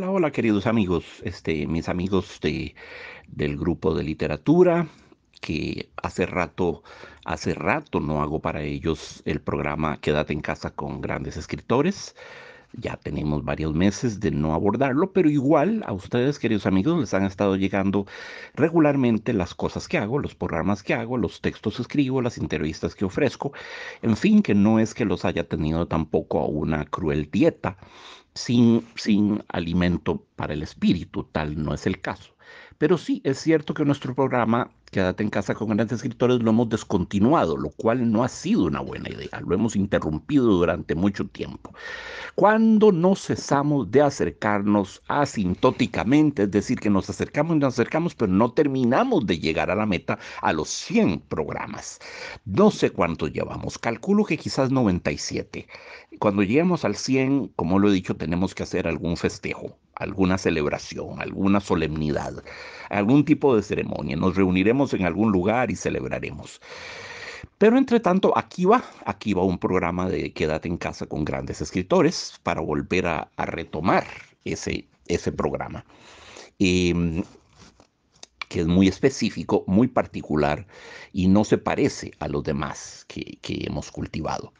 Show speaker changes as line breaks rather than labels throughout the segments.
Hola, hola queridos amigos, este, mis amigos del grupo de literatura, que hace rato, hace rato no hago para ellos el programa Quédate en casa con grandes escritores. Ya tenemos varios meses de no abordarlo, pero igual a ustedes, queridos amigos, les han estado llegando regularmente las cosas que hago, los programas que hago, los textos que escribo, las entrevistas que ofrezco. En fin, que no es que los haya tenido tampoco a una cruel dieta sin, sin alimento para el espíritu, tal no es el caso. Pero sí, es cierto que nuestro programa, Quédate en casa con grandes escritores, lo hemos descontinuado, lo cual no ha sido una buena idea. Lo hemos interrumpido durante mucho tiempo. Cuando no cesamos de acercarnos asintóticamente, es decir, que nos acercamos y nos acercamos, pero no terminamos de llegar a la meta a los 100 programas. No sé cuántos llevamos, calculo que quizás 97. Cuando lleguemos al 100, como lo he dicho, tenemos que hacer algún festejo alguna celebración, alguna solemnidad, algún tipo de ceremonia. Nos reuniremos en algún lugar y celebraremos. Pero entre tanto, aquí va, aquí va un programa de Quédate en casa con grandes escritores para volver a, retomar ese, ese programa, em, que es muy específico, muy particular y no se parece a los demás que hemos cultivado.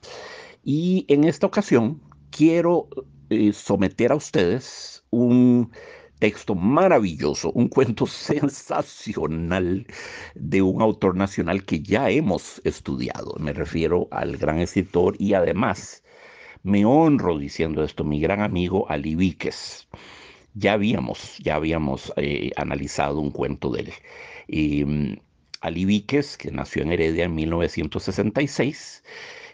Y en esta ocasión quiero eh, someter a ustedes un texto maravilloso, un cuento sensacional de un autor nacional que ya hemos estudiado. Me refiero al gran escritor y además me honro diciendo esto, mi gran amigo Ali Ya habíamos, ya habíamos eh, analizado un cuento de él. Mm, Ali que nació en Heredia en 1966,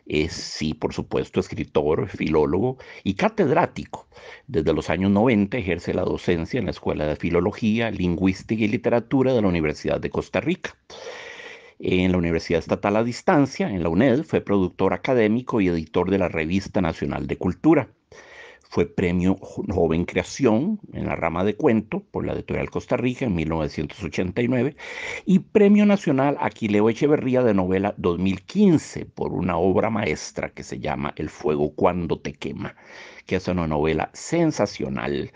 es, sí, por supuesto, escritor, filólogo y catedrático. Desde los años 90 ejerce la docencia en la Escuela de Filología, Lingüística y Literatura de la Universidad de Costa Rica en la Universidad Estatal a Distancia, en la UNED, fue productor académico y editor de la Revista Nacional de Cultura. Fue premio Joven Creación en la rama de cuento por la editorial Costa Rica en 1989 y Premio Nacional Aquileo Echeverría de novela 2015 por una obra maestra que se llama El fuego cuando te quema, que es una novela sensacional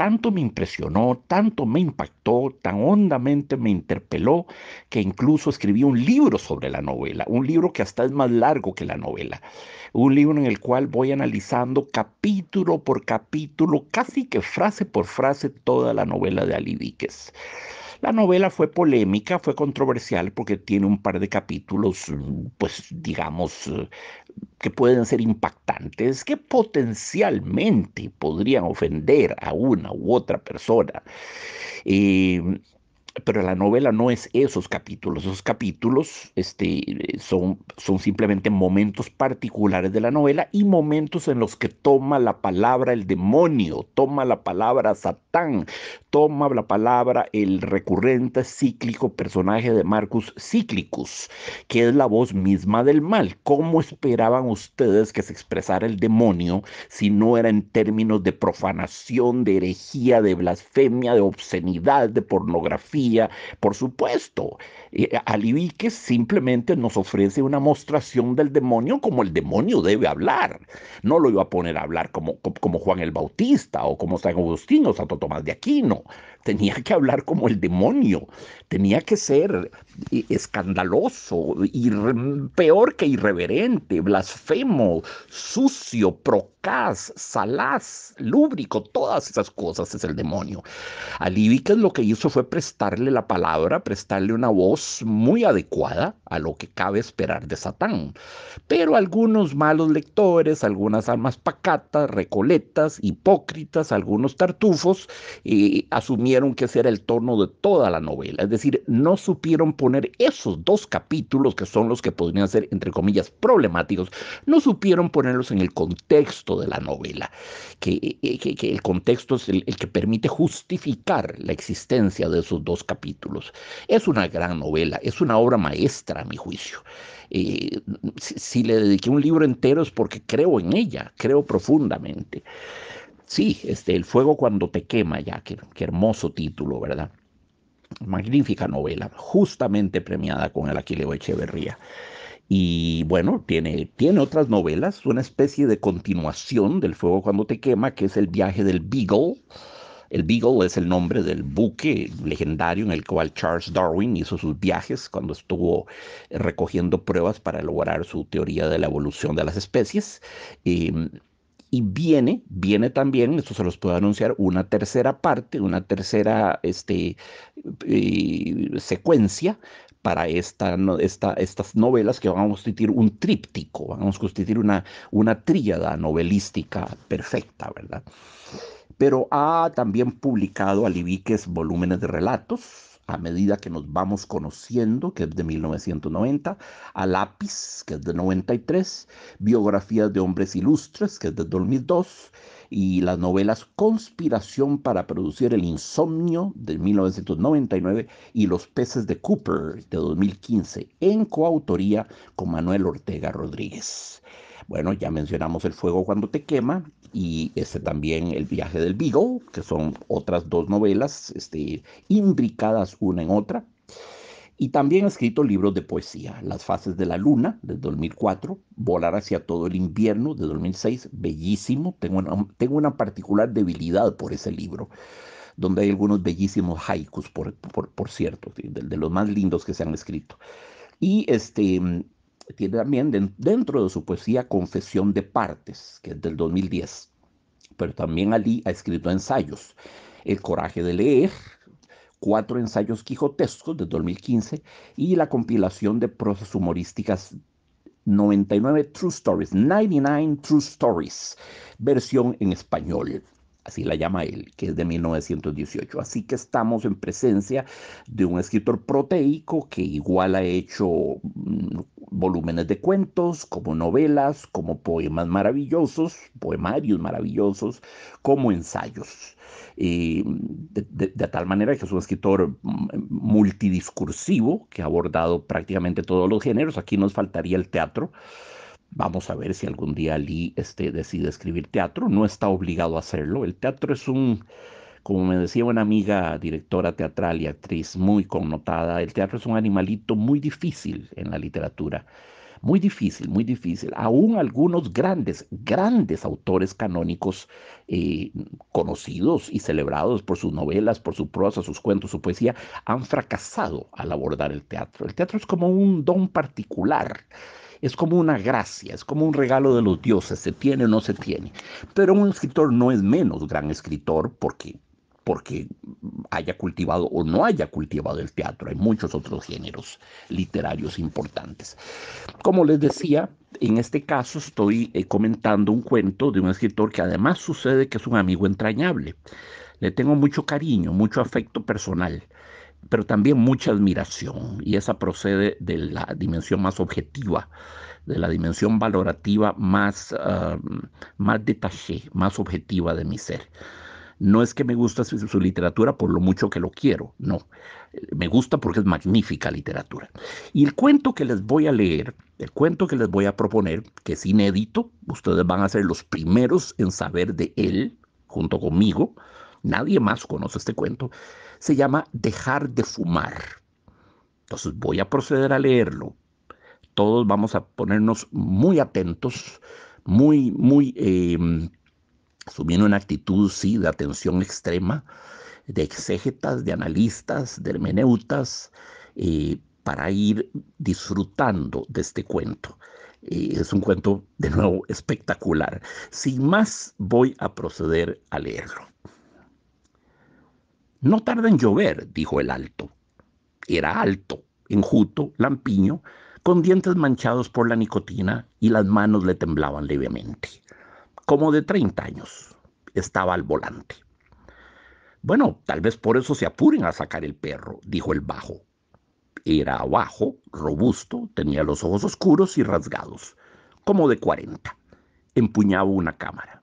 tanto me impresionó, tanto me impactó, tan hondamente me interpeló, que incluso escribí un libro sobre la novela, un libro que hasta es más largo que la novela, un libro en el cual voy analizando capítulo por capítulo, casi que frase por frase, toda la novela de Alibiques. La novela fue polémica, fue controversial porque tiene un par de capítulos, pues digamos, que pueden ser impactantes, que potencialmente podrían ofender a una u otra persona. Eh, pero la novela no es esos capítulos. Esos capítulos este, son, son simplemente momentos particulares de la novela y momentos en los que toma la palabra el demonio, toma la palabra Satán, toma la palabra el recurrente cíclico personaje de Marcus Cíclicus, que es la voz misma del mal. ¿Cómo esperaban ustedes que se expresara el demonio si no era en términos de profanación, de herejía, de blasfemia, de obscenidad, de pornografía? por supuesto. Eh, Alivique simplemente nos ofrece una mostración del demonio como el demonio debe hablar. No lo iba a poner a hablar como, como Juan el Bautista o como San Agustín o Santo Tomás de Aquino. Tenía que hablar como el demonio tenía que ser eh, escandaloso, y peor que irreverente, blasfemo, sucio, procaz, salaz, lúbrico, todas esas cosas es el demonio. A Líbicas lo que hizo fue prestarle la palabra, prestarle una voz muy adecuada a lo que cabe esperar de Satán. Pero algunos malos lectores, algunas almas pacatas, recoletas, hipócritas, algunos tartufos, eh, asumieron que ese era el tono de toda la novela decir, no supieron poner esos dos capítulos que son los que podrían ser, entre comillas, problemáticos, no supieron ponerlos en el contexto de la novela, que, eh, eh, el contexto es el, que permite justificar la existencia de esos dos capítulos. Es una gran novela, es una obra maestra a mi juicio. Eh, si, le dediqué un libro entero es porque creo en ella, creo profundamente. Sí, este, El fuego cuando te quema, ya, qué hermoso título, ¿verdad? magnífica novela, justamente premiada con el Aquileo Echeverría. Y bueno, tiene, tiene otras novelas, una especie de continuación del Fuego cuando te quema, que es el viaje del Beagle. El Beagle es el nombre del buque legendario en el cual Charles Darwin hizo sus viajes cuando estuvo recogiendo pruebas para elaborar su teoría de la evolución de las especies. Em, y viene, viene también, esto se los puedo anunciar, una tercera parte, una tercera este, eh, secuencia para esta, estas novelas que vamos a constituir un tríptico, vamos a constituir una, una tríada novelística perfecta, ¿verdad? Pero ha también publicado alibiques volúmenes de relatos, a medida que nos vamos conociendo, que es de 1990, a Lápiz, que es de 93, Biografías de Hombres Ilustres, que es de 2002, y las novelas Conspiración para producir el insomnio de 1999 y Los peces de Cooper de 2015, en coautoría con Manuel Ortega Rodríguez. Bueno, ya mencionamos El fuego cuando te quema, y este, también El viaje del vigo que son otras dos novelas este, imbricadas una en otra. Y también ha escrito libros de poesía, Las fases de la luna, de 2004, Volar hacia todo el invierno, de 2006, bellísimo. Tengo una, tengo una particular debilidad por ese libro, donde hay algunos bellísimos haikus, por, por, cierto, de los más lindos que se han escrito. Y este, tiene también dentro de su poesía Confesión de Partes, que es del 2010, pero también Ali ha escrito ensayos, El coraje de leer, cuatro ensayos quijotescos de 2015 y la compilación de prosas humorísticas 99 True Stories, 99 True Stories, versión en español así la llama él, que es de 1918. Así que estamos en presencia de un escritor proteico que igual ha hecho mm, volúmenes de cuentos, como novelas, como poemas maravillosos, poemarios maravillosos, como ensayos. Eh, de, de, tal manera que es un escritor mm, multidiscursivo que ha abordado prácticamente todos los géneros. Aquí nos faltaría el teatro, Vamos a ver si algún día Lee este, decide escribir teatro. No está obligado a hacerlo. El teatro es un, como me decía una amiga directora teatral y actriz muy connotada, el teatro es un animalito muy difícil en la literatura. Muy difícil, muy difícil. Aún algunos grandes, grandes autores canónicos eh, conocidos y celebrados por sus novelas, por su prosa, sus cuentos, su poesía, han fracasado al abordar el teatro. El teatro es como un don particular es como una gracia, es como un regalo de los dioses, se tiene o no se tiene. Pero un escritor no es menos gran escritor porque porque haya cultivado o no haya cultivado el teatro. Hay muchos otros géneros literarios importantes. Como les decía, en este caso estoy eh, comentando un cuento de un escritor que además sucede que es un amigo entrañable. Le tengo mucho cariño, mucho afecto personal pero también mucha admiración, y esa procede de la dimensión más objetiva, de la dimensión valorativa más, más más objetiva de mi ser. No es que me gusta su, literatura por lo mucho que lo quiero, no. Me gusta porque es magnífica literatura. Y el cuento que les voy a leer, el cuento que les voy a proponer, que es inédito, ustedes van a ser los primeros en saber de él, junto conmigo, nadie más conoce este cuento, se llama Dejar de fumar. Entonces voy a proceder a leerlo. Todos vamos a ponernos muy atentos, muy, muy, asumiendo em, una actitud, sí, de atención extrema, de exégetas, de analistas, de hermeneutas, eh, para ir disfrutando de este cuento. Eh, es un cuento, de nuevo, espectacular. Sin más, voy a proceder a leerlo. No tarda en llover, dijo el alto. Era alto, enjuto, lampiño, con dientes manchados por la nicotina y las manos le temblaban levemente. Como de 30 años, estaba al volante. Bueno, tal vez por eso se apuren a sacar el perro, dijo el bajo. Era bajo, robusto, tenía los ojos oscuros y rasgados, como de 40. Empuñaba una cámara.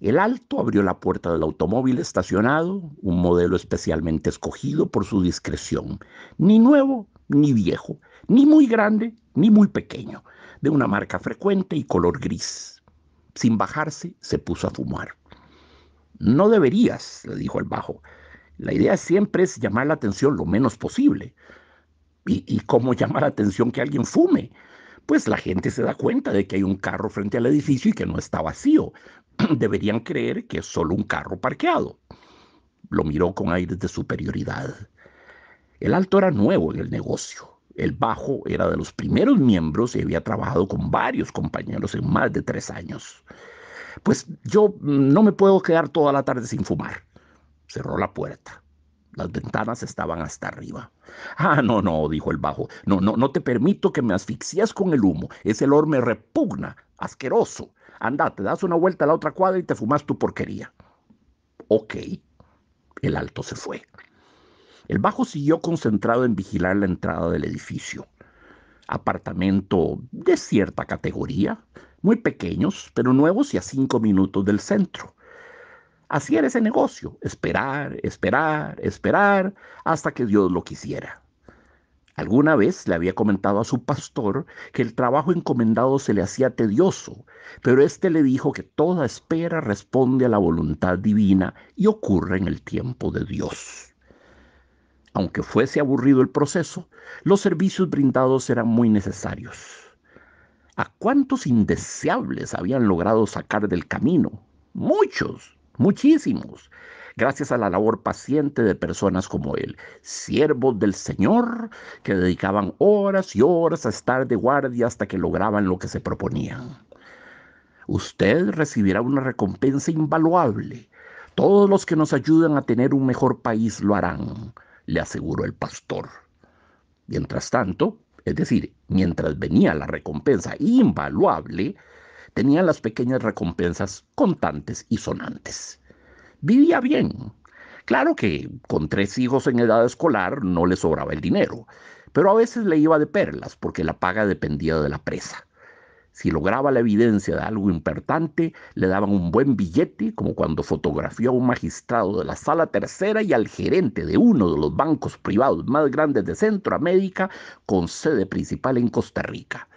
El alto abrió la puerta del automóvil estacionado, un modelo especialmente escogido por su discreción, ni nuevo ni viejo, ni muy grande ni muy pequeño, de una marca frecuente y color gris. Sin bajarse, se puso a fumar. No deberías, le dijo el bajo. La idea siempre es llamar la atención lo menos posible. ¿Y, cómo llamar la atención que alguien fume? pues la gente se da cuenta de que hay un carro frente al edificio y que no está vacío. deberían creer que es solo un carro parqueado. Lo miró con aires de superioridad. El alto era nuevo en el negocio. El bajo era de los primeros miembros y había trabajado con varios compañeros en más de tres años. Pues yo mm, no me puedo quedar toda la tarde sin fumar. Cerró la puerta. Las ventanas estaban hasta arriba. Ah, no, no, dijo el bajo. No, no, no te permito que me asfixies con el humo. Ese olor me repugna, asqueroso. Anda, te das una vuelta a la otra cuadra y te fumas tu porquería. Ok, el alto se fue. El bajo siguió concentrado en vigilar la entrada del edificio. Apartamento de cierta categoría, muy pequeños, pero nuevos y a cinco minutos del centro. Así era ese negocio, esperar, esperar, esperar, hasta que Dios lo quisiera. Alguna vez le había comentado a su pastor que el trabajo encomendado se le hacía tedioso, pero éste le dijo que toda espera responde a la voluntad divina y ocurre en el tiempo de Dios. Aunque fuese aburrido el proceso, los servicios brindados eran muy necesarios. ¿A cuántos indeseables habían logrado sacar del camino? Muchos, muchísimos gracias a la labor paciente de personas como él, siervos del Señor que dedicaban horas y horas a estar de guardia hasta que lograban lo que se proponían. Usted recibirá una recompensa invaluable. Todos los que nos ayudan a tener un mejor país lo harán, le aseguró el pastor. Mientras tanto, es decir, mientras venía la recompensa invaluable, tenían las pequeñas recompensas contantes y sonantes vivía bien. Claro que con tres hijos en edad escolar no le sobraba el dinero, pero a veces le iba de perlas porque la paga dependía de la presa. Si lograba la evidencia de algo importante, le daban un buen billete, como cuando fotografió a un magistrado de la sala tercera y al gerente de uno de los bancos privados más grandes de Centroamérica, con sede principal en Costa Rica.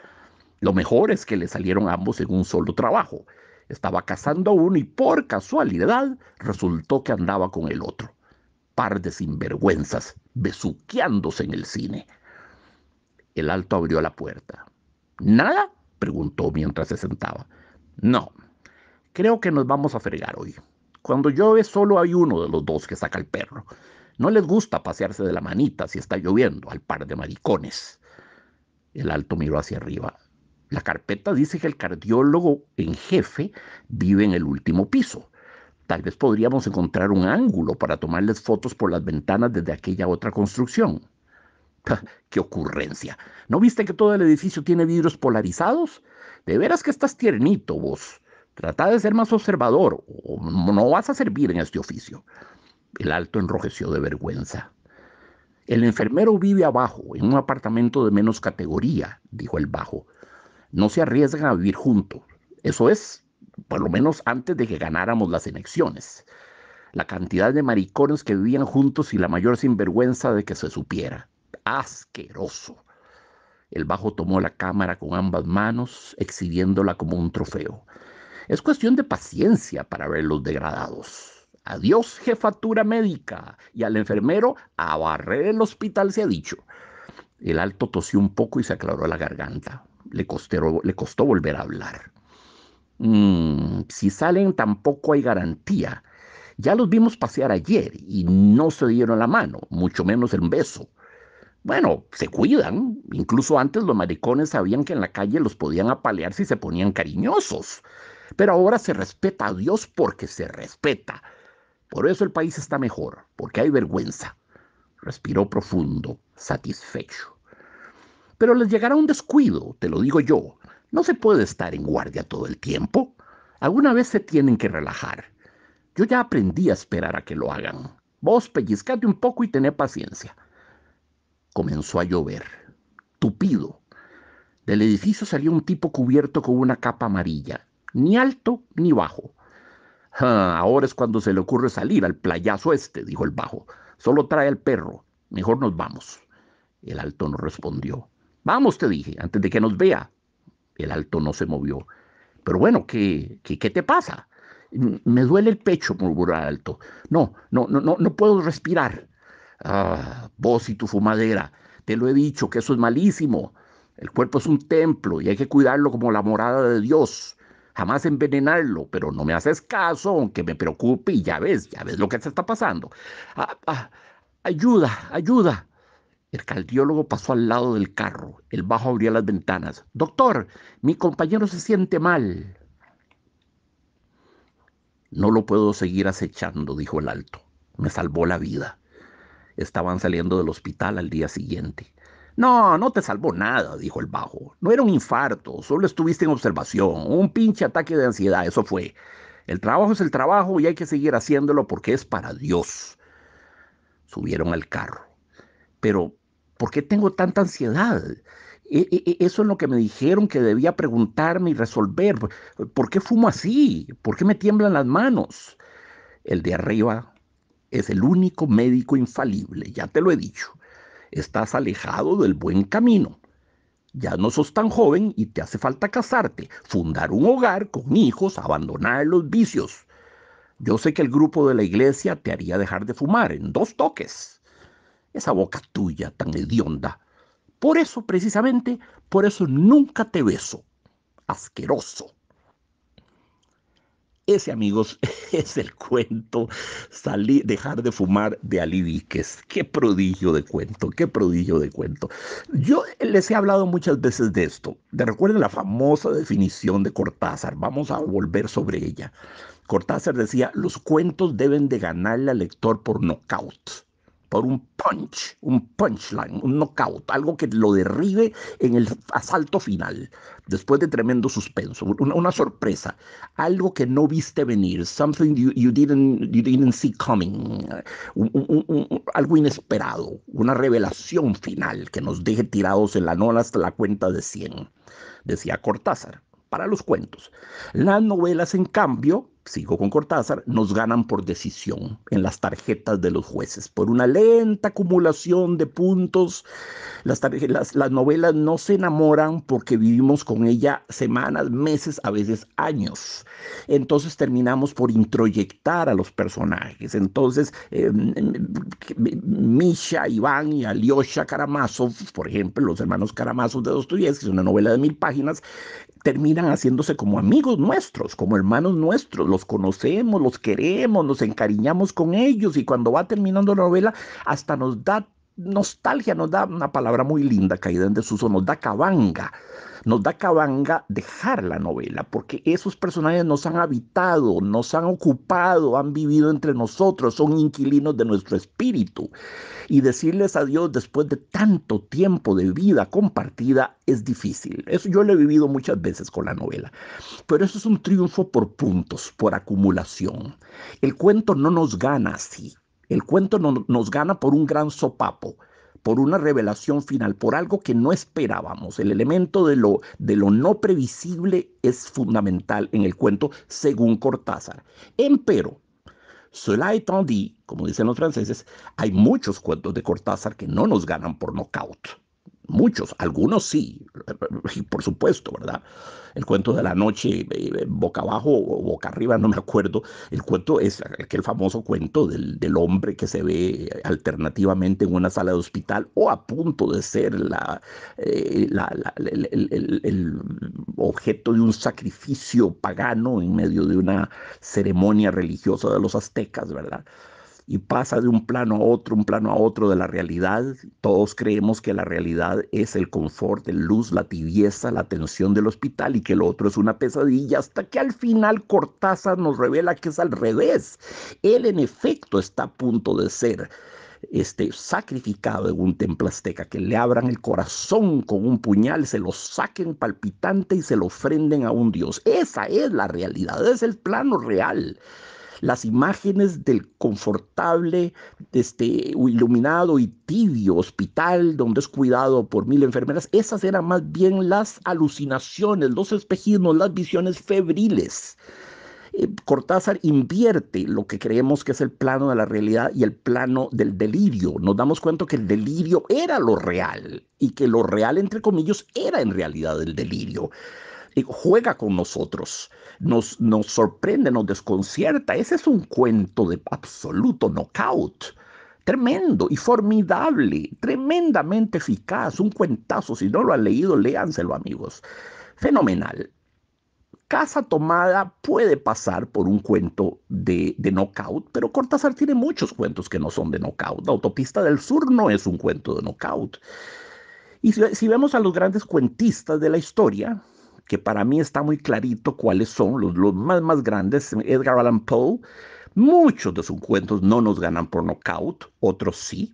Lo mejor es que le salieron ambos en un solo trabajo, estaba casando uno y por casualidad resultó que andaba con el otro. Par de sinvergüenzas, besuqueándose en el cine. El alto abrió la puerta. ¿Nada? preguntó mientras se sentaba. No, creo que nos vamos a fregar hoy. Cuando llueve solo hay uno de los dos que saca el perro. No les gusta pasearse de la manita si está lloviendo al par de maricones. El alto miró hacia arriba. La carpeta dice que el cardiólogo en jefe vive en el último piso. Tal vez podríamos encontrar un ángulo para tomarles fotos por las ventanas desde aquella otra construcción. ¡Qué ocurrencia! ¿No viste que todo el edificio tiene vidrios polarizados? De veras que estás tiernito vos. Trata de ser más observador o no vas a servir en este oficio. El alto enrojeció de vergüenza. El enfermero vive abajo, en un apartamento de menos categoría, dijo el bajo no se arriesgan a vivir juntos. Eso es, por lo menos antes de que ganáramos las elecciones. La cantidad de maricones que vivían juntos y la mayor sinvergüenza de que se supiera. Asqueroso. El bajo tomó la cámara con ambas manos, exhibiéndola como un trofeo. Es cuestión de paciencia para ver los degradados. Adiós jefatura médica y al enfermero a barrer el hospital se ha dicho. El alto tosió un poco y se aclaró la garganta le, le costó volver a hablar. Mm, si salen tampoco hay garantía. Ya los vimos pasear ayer y no se dieron la mano, mucho menos el beso. Bueno, se cuidan. Incluso antes los maricones sabían que en la calle los podían apalear si se ponían cariñosos. Pero ahora se respeta a Dios porque se respeta. Por eso el país está mejor, porque hay vergüenza. Respiró profundo, satisfecho pero les llegará un descuido, te lo digo yo. No se puede estar en guardia todo el tiempo. Alguna vez se tienen que relajar. Yo ya aprendí a esperar a que lo hagan. Vos pellizcate un poco y tené paciencia. Comenzó a llover, tupido. Del edificio salió un tipo cubierto con una capa amarilla, ni alto ni bajo. ahora es cuando se le ocurre salir al playazo este, dijo el bajo. Solo trae el perro. Mejor nos vamos. El alto no respondió. Vamos, te dije, antes de que nos vea. El alto no se movió. Pero bueno, ¿qué, qué, te pasa? Me duele el pecho, murmuró el alto. No, no, no, no, puedo respirar. Ah, vos y tu fumadera, te lo he dicho, que eso es malísimo. El cuerpo es un templo y hay que cuidarlo como la morada de Dios. Jamás envenenarlo, pero no me haces caso, aunque me preocupe y ya ves, ya ves lo que te está pasando. Ah, ah, ayuda, ayuda. El cardiólogo pasó al lado del carro. El bajo abrió las ventanas. Doctor, mi compañero se siente mal. No lo puedo seguir acechando, dijo el alto. Me salvó la vida. Estaban saliendo del hospital al día siguiente. No, no te salvó nada, dijo el bajo. No era un infarto, solo estuviste en observación. Un pinche ataque de ansiedad, eso fue. El trabajo es el trabajo y hay que seguir haciéndolo porque es para Dios. Subieron al carro. Pero ¿Por qué tengo tanta ansiedad? E, e, e, eso es lo que me dijeron que debía preguntarme y resolver. ¿Por qué fumo así? ¿Por qué me tiemblan las manos? El de arriba es el único médico infalible, ya te lo he dicho. Estás alejado del buen camino. Ya no sos tan joven y te hace falta casarte, fundar un hogar con hijos, abandonar los vicios. Yo sé que el grupo de la iglesia te haría dejar de fumar en dos toques esa boca tuya tan hedionda. Por eso, precisamente, por eso nunca te beso. Asqueroso. Ese, amigos, es el cuento Dejar de fumar de Alibiques. Qué prodigio de cuento, qué prodigio de cuento. Yo les he hablado muchas veces de esto. de recuerden la famosa definición de Cortázar? Vamos a volver sobre ella. Cortázar decía, los cuentos deben de ganarle al lector por nocaut por un punch, un punchline, un knockout, algo que lo derribe en el asalto final, después de tremendo suspenso, una, sorpresa, algo que no viste venir, something you, didn't, you didn't, see coming, algo inesperado, una revelación final que nos deje tirados en la nola hasta la cuenta de 100, decía Cortázar, para los cuentos. Las novelas, en cambio, sigo con Cortázar, nos ganan por decisión en las tarjetas de los jueces, por una lenta acumulación de puntos. Las, las, novelas no se enamoran porque vivimos con ella semanas, meses, a veces años. Entonces terminamos por introyectar a los personajes. Entonces, em, em, Misha, Iván y Alyosha Karamazov, por ejemplo, los hermanos Karamazov de Dostoyevsky, es una novela de mil páginas, terminan haciéndose como amigos nuestros, como hermanos nuestros, los conocemos, los queremos, nos encariñamos con ellos y cuando va terminando la novela hasta nos da nostalgia, nos da una palabra muy linda caída en desuso, nos da cabanga nos da cabanga dejar la novela, porque esos personajes nos han habitado, nos han ocupado, han vivido entre nosotros, son inquilinos de nuestro espíritu. Y decirles adiós después de tanto tiempo de vida compartida es difícil. Eso yo lo he vivido muchas veces con la novela. Pero eso es un triunfo por puntos, por acumulación. El cuento no nos gana así. El cuento no, nos gana por un gran sopapo por una revelación final, por algo que no esperábamos. El elemento de lo, de lo no previsible es fundamental en el cuento, según Cortázar. Empero, cela étant como dicen los franceses, hay muchos cuentos de Cortázar que no nos ganan por nocaut. Muchos, algunos sí, por supuesto, ¿verdad? El cuento de la noche, eh, boca abajo o boca arriba, no me acuerdo. El cuento es aquel famoso cuento del, del hombre que se ve eh, alternativamente en una sala de hospital o a punto de ser la, eh, el objeto de un sacrificio pagano en medio de una ceremonia religiosa de los aztecas, ¿verdad? y pasa de un plano a otro, un plano a otro de la realidad. Todos creemos que la realidad es el confort, la luz, la tibieza, la atención del hospital y que lo otro es una pesadilla, hasta que al final Cortázar nos revela que es al revés. Él en efecto está a punto de ser este, sacrificado en un templo azteca, que le abran el corazón con un puñal, se lo saquen palpitante y se lo ofrenden a un dios. Esa es la realidad, es el plano real. Las imágenes del confortable, este, iluminado y tibio hospital donde es cuidado por mil enfermeras, esas eran más bien las alucinaciones, los espejismos, las visiones febriles. Eh, Cortázar invierte lo que creemos que es el plano de la realidad y el plano del delirio. Nos damos cuenta que el delirio era lo real y que lo real, entre comillas, era en realidad el delirio juega con nosotros, nos, nos sorprende, nos desconcierta. Ese es un cuento de absoluto knockout. Tremendo y formidable, tremendamente eficaz, un cuentazo. Si no lo han leído, léanselo amigos. Fenomenal. Casa Tomada puede pasar por un cuento de, de, knockout, pero Cortázar tiene muchos cuentos que no son de knockout. La Autopista del Sur no es un cuento de knockout. Y si vemos a los grandes cuentistas de la historia, que para mí está muy clarito cuáles son los, los más, más grandes, Edgar Allan Poe, muchos de sus cuentos no nos ganan por knockout, otros sí.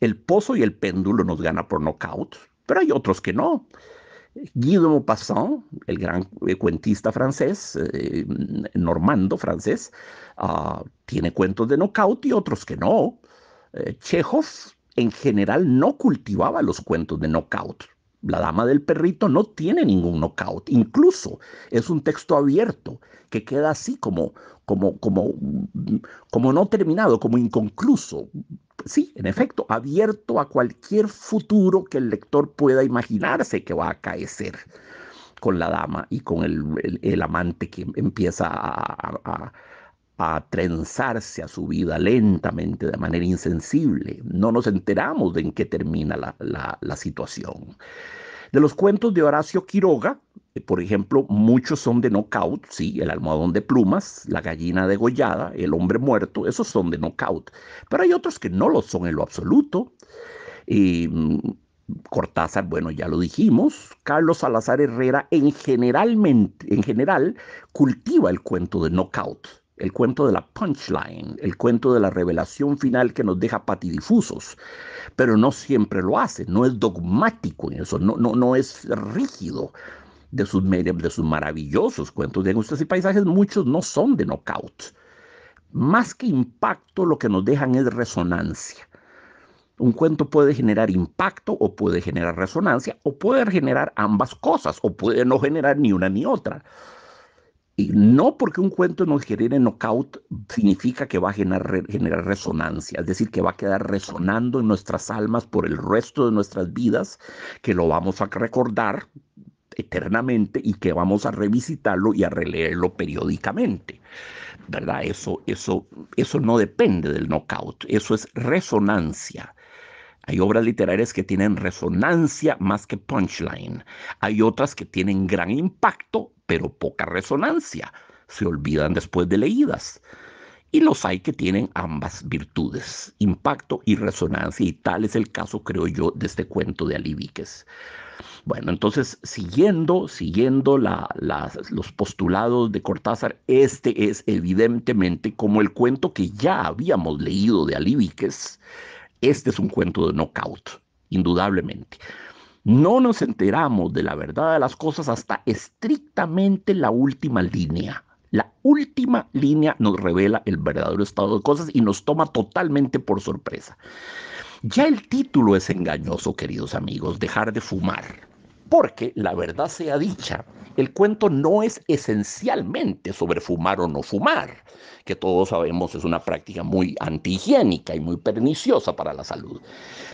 El Pozo y el Péndulo nos gana por knockout, pero hay otros que no. Guy de Maupassant, el gran eh, cuentista francés, eh, normando francés, ah, tiene cuentos de knockout y otros que no. Eh, en general no cultivaba los cuentos de knockout. La Dama del Perrito no tiene ningún knockout. Incluso es un texto abierto que queda así como, como, como, como no terminado, como inconcluso. Sí, en efecto, abierto a cualquier futuro que el lector pueda imaginarse que va a acaecer con la dama y con el, amante que empieza a a trenzarse a su vida lentamente, de manera insensible. No nos enteramos de en qué termina la, situación. De los cuentos de Horacio Quiroga, eh, por ejemplo, muchos son de knockout, sí, el almohadón de plumas, la gallina degollada, el hombre muerto, esos son de knockout. Pero hay otros que no lo son en lo absoluto. Mm, Cortázar, bueno, ya lo dijimos. Carlos Salazar Herrera en, generalmente, en general cultiva el cuento de knockout el cuento de la punchline, el cuento de la revelación final que nos deja patidifusos, pero no siempre lo hace, no es dogmático en eso, no, no, no es rígido. De sus, de sus maravillosos cuentos de gustos y paisajes, muchos no son de knockout. Más que impacto, lo que nos dejan es resonancia. Un cuento puede generar impacto o puede generar resonancia o puede generar ambas cosas o puede no generar ni una ni otra. Y no porque un cuento no genere knockout significa que va a generar, generar, resonancia, es decir, que va a quedar resonando en nuestras almas por el resto de nuestras vidas, que lo vamos a recordar eternamente y que vamos a revisitarlo y a releerlo periódicamente. ¿Verdad? Eso, eso, eso no depende del knockout, eso es resonancia. Hay obras literarias que tienen resonancia más que punchline. Hay otras que tienen gran impacto pero poca resonancia. Se olvidan después de leídas. Y los hay que tienen ambas virtudes, impacto y resonancia, y tal es el caso, creo yo, de este cuento de Alibiques. Bueno, entonces, siguiendo, siguiendo los postulados de Cortázar, este es evidentemente como el cuento que ya habíamos leído de Alibiques. Este es un cuento de knockout, indudablemente. No nos enteramos de la verdad de las cosas hasta estrictamente la última línea. La última línea nos revela el verdadero estado de cosas y nos toma totalmente por sorpresa. Ya el título es engañoso, queridos amigos, dejar de fumar. Porque, la verdad sea dicha, el cuento no es esencialmente sobre fumar o no fumar, que todos sabemos es una práctica muy antihigiénica y muy perniciosa para la salud.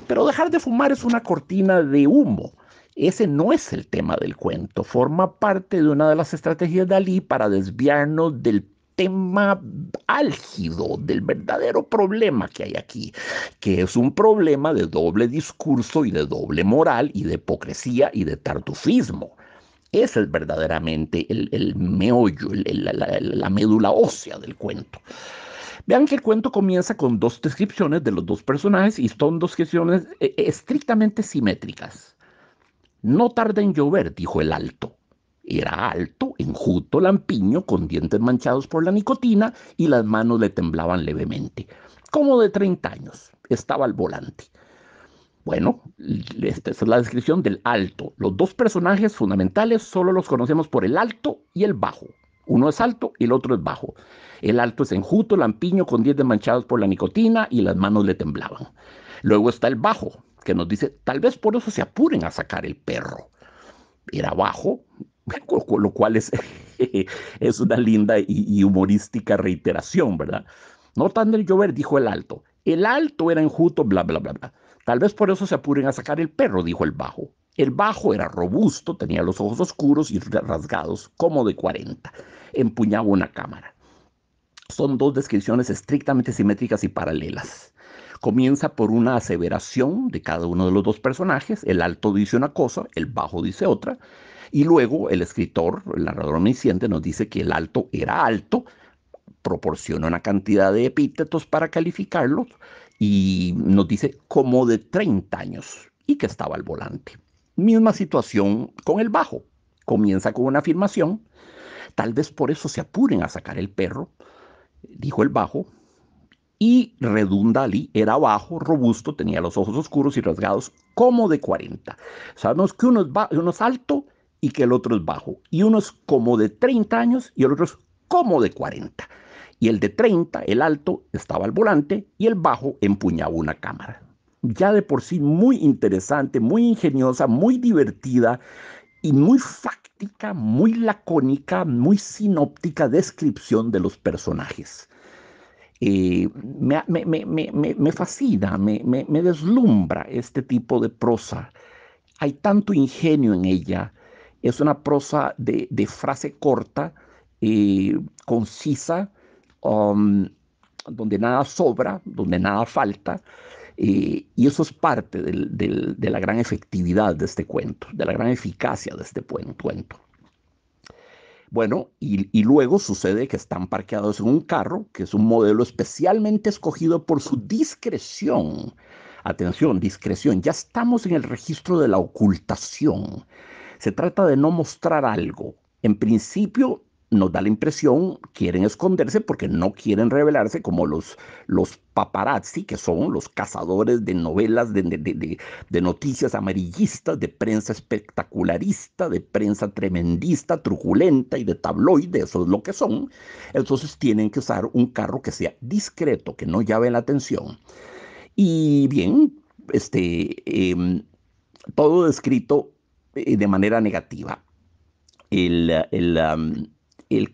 Pero dejar de fumar es una cortina de humo. Ese no es el tema del cuento, forma parte de una de las estrategias de Ali para desviarnos del tema álgido del verdadero problema que hay aquí, que es un problema de doble discurso y de doble moral y de hipocresía y de tartufismo. Ese es verdaderamente el, meollo, la, la médula ósea del cuento. Vean que el cuento comienza con dos descripciones de los dos personajes y son dos descripciones eh, estrictamente simétricas. No tarda en llover, dijo el alto. Era alto, enjuto, lampiño, con dientes manchados por la nicotina y las manos le temblaban levemente. Como de 30 años, estaba al volante. Bueno, esta es la descripción del alto. Los dos personajes fundamentales solo los conocemos por el alto y el bajo. Uno es alto y el otro es bajo. El alto es enjuto, lampiño, con dientes manchados por la nicotina y las manos le temblaban. Luego está el bajo, que nos dice, tal vez por eso se apuren a sacar el perro. Era bajo, lo cual es, es una linda y, humorística reiteración, ¿verdad? No tan del llover, dijo el alto. El alto era enjuto, bla, bla, bla, bla. Tal vez por eso se apuren a sacar el perro, dijo el bajo. El bajo era robusto, tenía los ojos oscuros y rasgados, como de 40. Empuñaba una cámara. Son dos descripciones estrictamente simétricas y paralelas. Comienza por una aseveración de cada uno de los dos personajes. El alto dice una cosa, el bajo dice otra. Y luego el escritor, el narrador omnisciente, nos dice que el alto era alto, proporciona una cantidad de epítetos para calificarlo. y nos dice como de 30 años y que estaba al volante. Misma situación con el bajo. Comienza con una afirmación. Tal vez por eso se apuren a sacar el perro, dijo el bajo. Y redunda era bajo, robusto, tenía los ojos oscuros y rasgados, como de 40. Sabemos que uno uno alto y que el otro es bajo. Y uno es como de 30 años y el otro es como de 40. Y el de 30, el alto, estaba al volante y el bajo empuñaba una cámara. Ya de por sí muy interesante, muy ingeniosa, muy divertida y muy fáctica, muy lacónica, muy sinóptica descripción de los personajes. Eh, me, me, fascina, me deslumbra este tipo de prosa. Hay tanto ingenio en ella, es una prosa de, frase corta, concisa, um, donde nada sobra, donde nada falta. y eso es parte de la gran efectividad de este cuento, de la gran eficacia de este cuento. Bueno, y, y, luego sucede que están parqueados en un carro, que es un modelo especialmente escogido por su discreción. Atención, discreción, ya estamos en el registro de la ocultación. Se trata de no mostrar algo. En principio nos da la impresión, quieren esconderse porque no quieren revelarse como los, los paparazzi, que son los cazadores de novelas, de, noticias amarillistas, de prensa espectacularista, de prensa tremendista, truculenta y de tabloide, eso es lo que son. Entonces tienen que usar un carro que sea discreto, que no llame la atención. Y bien, este, em, todo descrito de manera negativa. El,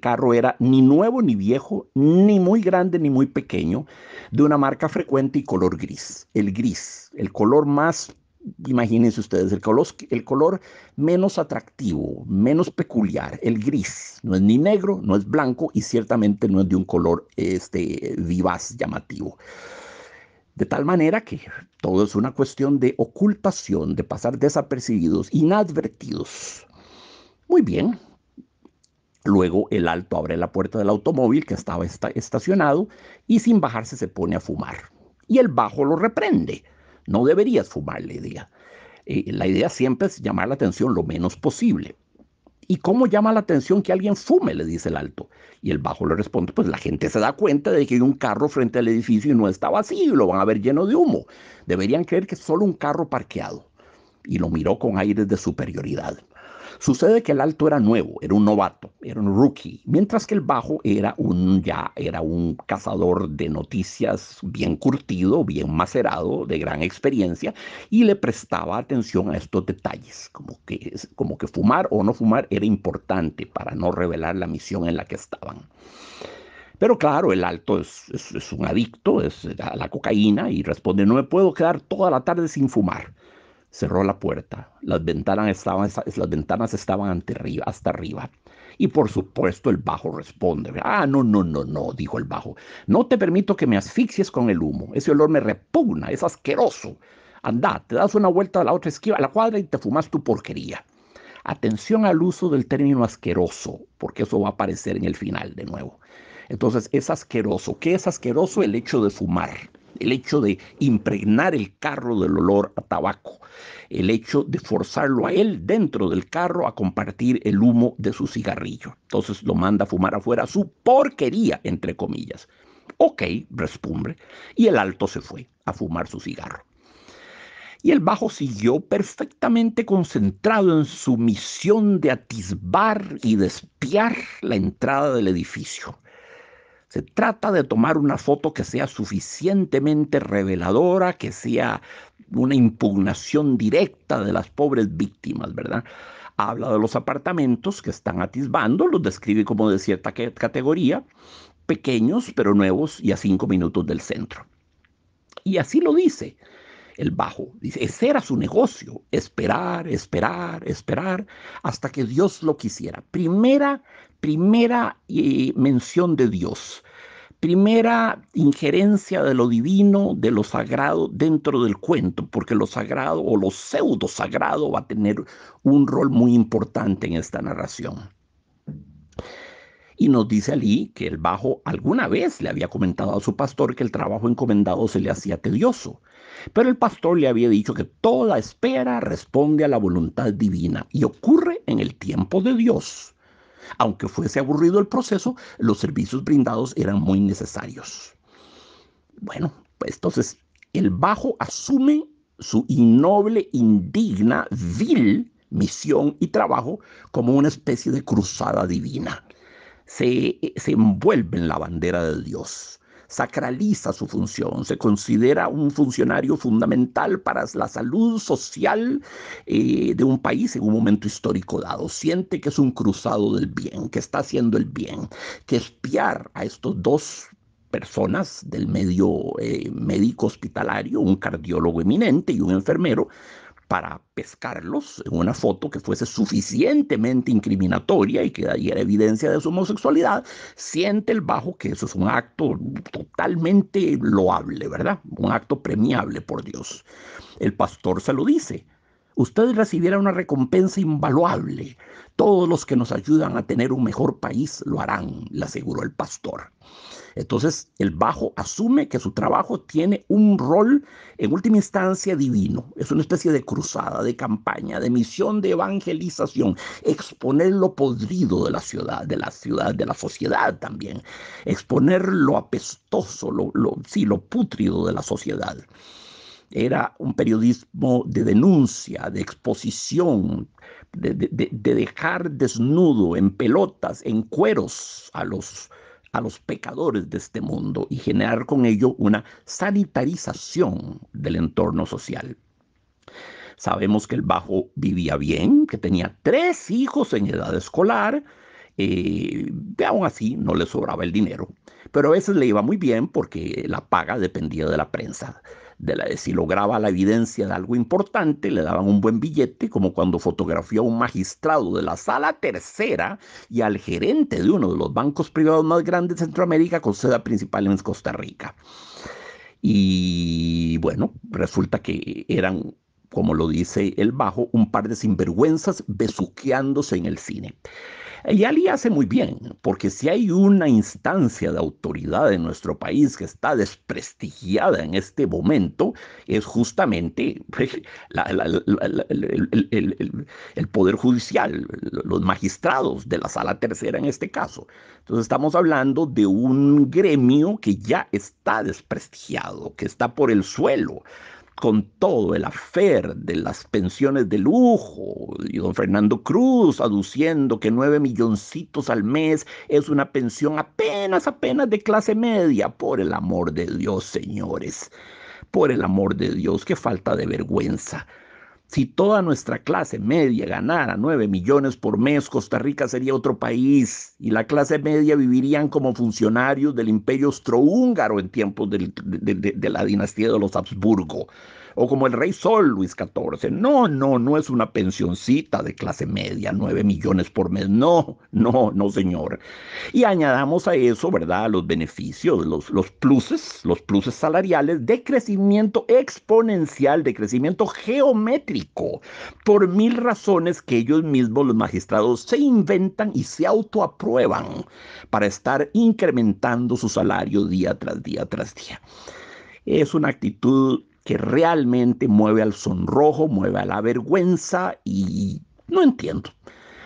carro era ni nuevo ni viejo, ni muy grande ni muy pequeño, de una marca frecuente y color gris. El gris, el color más imagínense ustedes, el color, el color, menos atractivo, menos peculiar, el gris. No es ni negro, no es blanco y ciertamente no es de un color este, vivaz llamativo. De tal manera que todo es una cuestión de ocultación, de pasar desapercibidos, inadvertidos. Muy bien. Luego el alto abre la puerta del automóvil que estaba estacionado y sin bajarse se pone a fumar. Y el bajo lo reprende. No deberías fumar, le diga. Eh, la idea siempre es llamar la atención lo menos posible. ¿Y cómo llama la atención que alguien fume? le dice el alto. Y el bajo le responde, pues la gente se da cuenta de que hay un carro frente al edificio y no está vacío y lo van a ver lleno de humo. Deberían creer que es solo un carro parqueado. Y lo miró con aires de superioridad. Sucede que el alto era nuevo, era un novato, era un rookie, mientras que el bajo era un ya era un cazador de noticias bien curtido, bien macerado, de gran experiencia y le prestaba atención a estos detalles, como que como que fumar o no fumar era importante para no revelar la misión en la que estaban. Pero claro, el alto es, es un adicto es a la cocaína y responde, no me puedo quedar toda la tarde sin fumar cerró la puerta. Las ventanas estaban, las ventanas estaban ante hasta arriba. Y por supuesto el bajo responde, ah, no, no, no, no, dijo el bajo, no te permito que me asfixies con el humo, ese olor me repugna, es asqueroso. Anda, te das una vuelta a la otra esquiva, a la cuadra y te fumas tu porquería. Atención al uso del término asqueroso, porque eso va a aparecer en el final de nuevo. Entonces, es asqueroso. ¿Qué es asqueroso? El hecho de fumar, el hecho de impregnar el carro del olor a tabaco el hecho de forzarlo a él dentro del carro a compartir el humo de su cigarrillo. Entonces lo manda a fumar afuera su porquería, entre comillas. Ok, respumbre, y el alto se fue a fumar su cigarro. Y el bajo siguió perfectamente concentrado en su misión de atisbar y despiar la entrada del edificio. Se trata de tomar una foto que sea suficientemente reveladora, que sea una impugnación directa de las pobres víctimas, ¿verdad? Habla de los apartamentos que están atisbando, los describe como de cierta categoría, pequeños pero nuevos y a cinco minutos del centro. Y así lo dice el bajo. Dice, ese era su negocio, esperar, esperar, esperar, hasta que Dios lo quisiera. Primera, primera eh, mención de Dios, primera injerencia de lo divino, de lo sagrado dentro del cuento, porque lo sagrado o lo pseudo sagrado va a tener un rol muy importante en esta narración. Y nos dice allí que el bajo alguna vez le había comentado a su pastor que el trabajo encomendado se le hacía tedioso. Pero el pastor le había dicho que toda espera responde a la voluntad divina y ocurre en el tiempo de Dios. Aunque fuese aburrido el proceso, los servicios brindados eran muy necesarios. Bueno, pues entonces el bajo asume su innoble, indigna, vil misión y trabajo como una especie de cruzada divina. Se, eh, se envuelve en la bandera de Dios sacraliza su función, se considera un funcionario fundamental para la salud social eh, de un país en un momento histórico dado. Siente que es un cruzado del bien, que está haciendo el bien, que espiar a estos dos personas del medio eh, médico hospitalario, un cardiólogo eminente y un enfermero, para pescarlos en una foto que fuese suficientemente incriminatoria y que diera evidencia de su homosexualidad, siente el bajo que eso es un acto totalmente loable, ¿verdad? Un acto premiable por Dios. El pastor se lo dice. Ustedes recibirá una recompensa invaluable. Todos los que nos ayudan a tener un mejor país lo harán, le aseguró el pastor. Entonces, el bajo asume que su trabajo tiene un rol, en última instancia, divino. Es una especie de cruzada, de campaña, de misión de evangelización, exponer lo podrido de la ciudad, de la ciudad, de la sociedad también, exponer lo apestoso, lo, sí, lo pútrido de la sociedad era un periodismo de denuncia, de exposición, de, dejar desnudo en pelotas, en cueros a los a los pecadores de este mundo y generar con ello una sanitarización del entorno social. Sabemos que el Bajo vivía bien, que tenía tres hijos en edad escolar, y eh, aún así no le sobraba el dinero, pero a veces le iba muy bien porque la paga dependía de la prensa de la, si lograba la evidencia de algo importante, le daban un buen billete, como cuando fotografió a un magistrado de la sala tercera y al gerente de uno de los bancos privados más grandes de Centroamérica con sede principal en Costa Rica. Y bueno, resulta que eran como lo dice el bajo, un par de sinvergüenzas besuqueándose en el cine. Y Ali hace muy bien, porque si hay una instancia de autoridad en nuestro país que está desprestigiada en este momento, es justamente el, el, Poder Judicial, los magistrados de la Sala Tercera en este caso. Entonces estamos hablando de un gremio que ya está desprestigiado, que está por el suelo con todo el afer de las pensiones de lujo y don Fernando Cruz aduciendo que nueve milloncitos al mes es una pensión apenas, apenas de clase media. Por el amor de Dios, señores. Por el amor de Dios, qué falta de vergüenza. Si toda nuestra clase media ganara nueve millones por mes, Costa Rica sería otro país y la clase media vivirían como funcionarios del imperio austrohúngaro en tiempos de, de la dinastía de los Habsburgo o como el rey Sol Luis XIV. No, no, no es una pensioncita de clase media, nueve millones por mes. No, no, no, señor. Y añadamos a eso, ¿verdad?, los beneficios, los, los pluses, los pluses salariales de crecimiento exponencial, de crecimiento geométrico, por mil razones que ellos mismos, los magistrados, se inventan y se autoaprueban para estar incrementando su salario día tras día tras día. Es una actitud que realmente mueve al sonrojo, mueve a la vergüenza y no entiendo.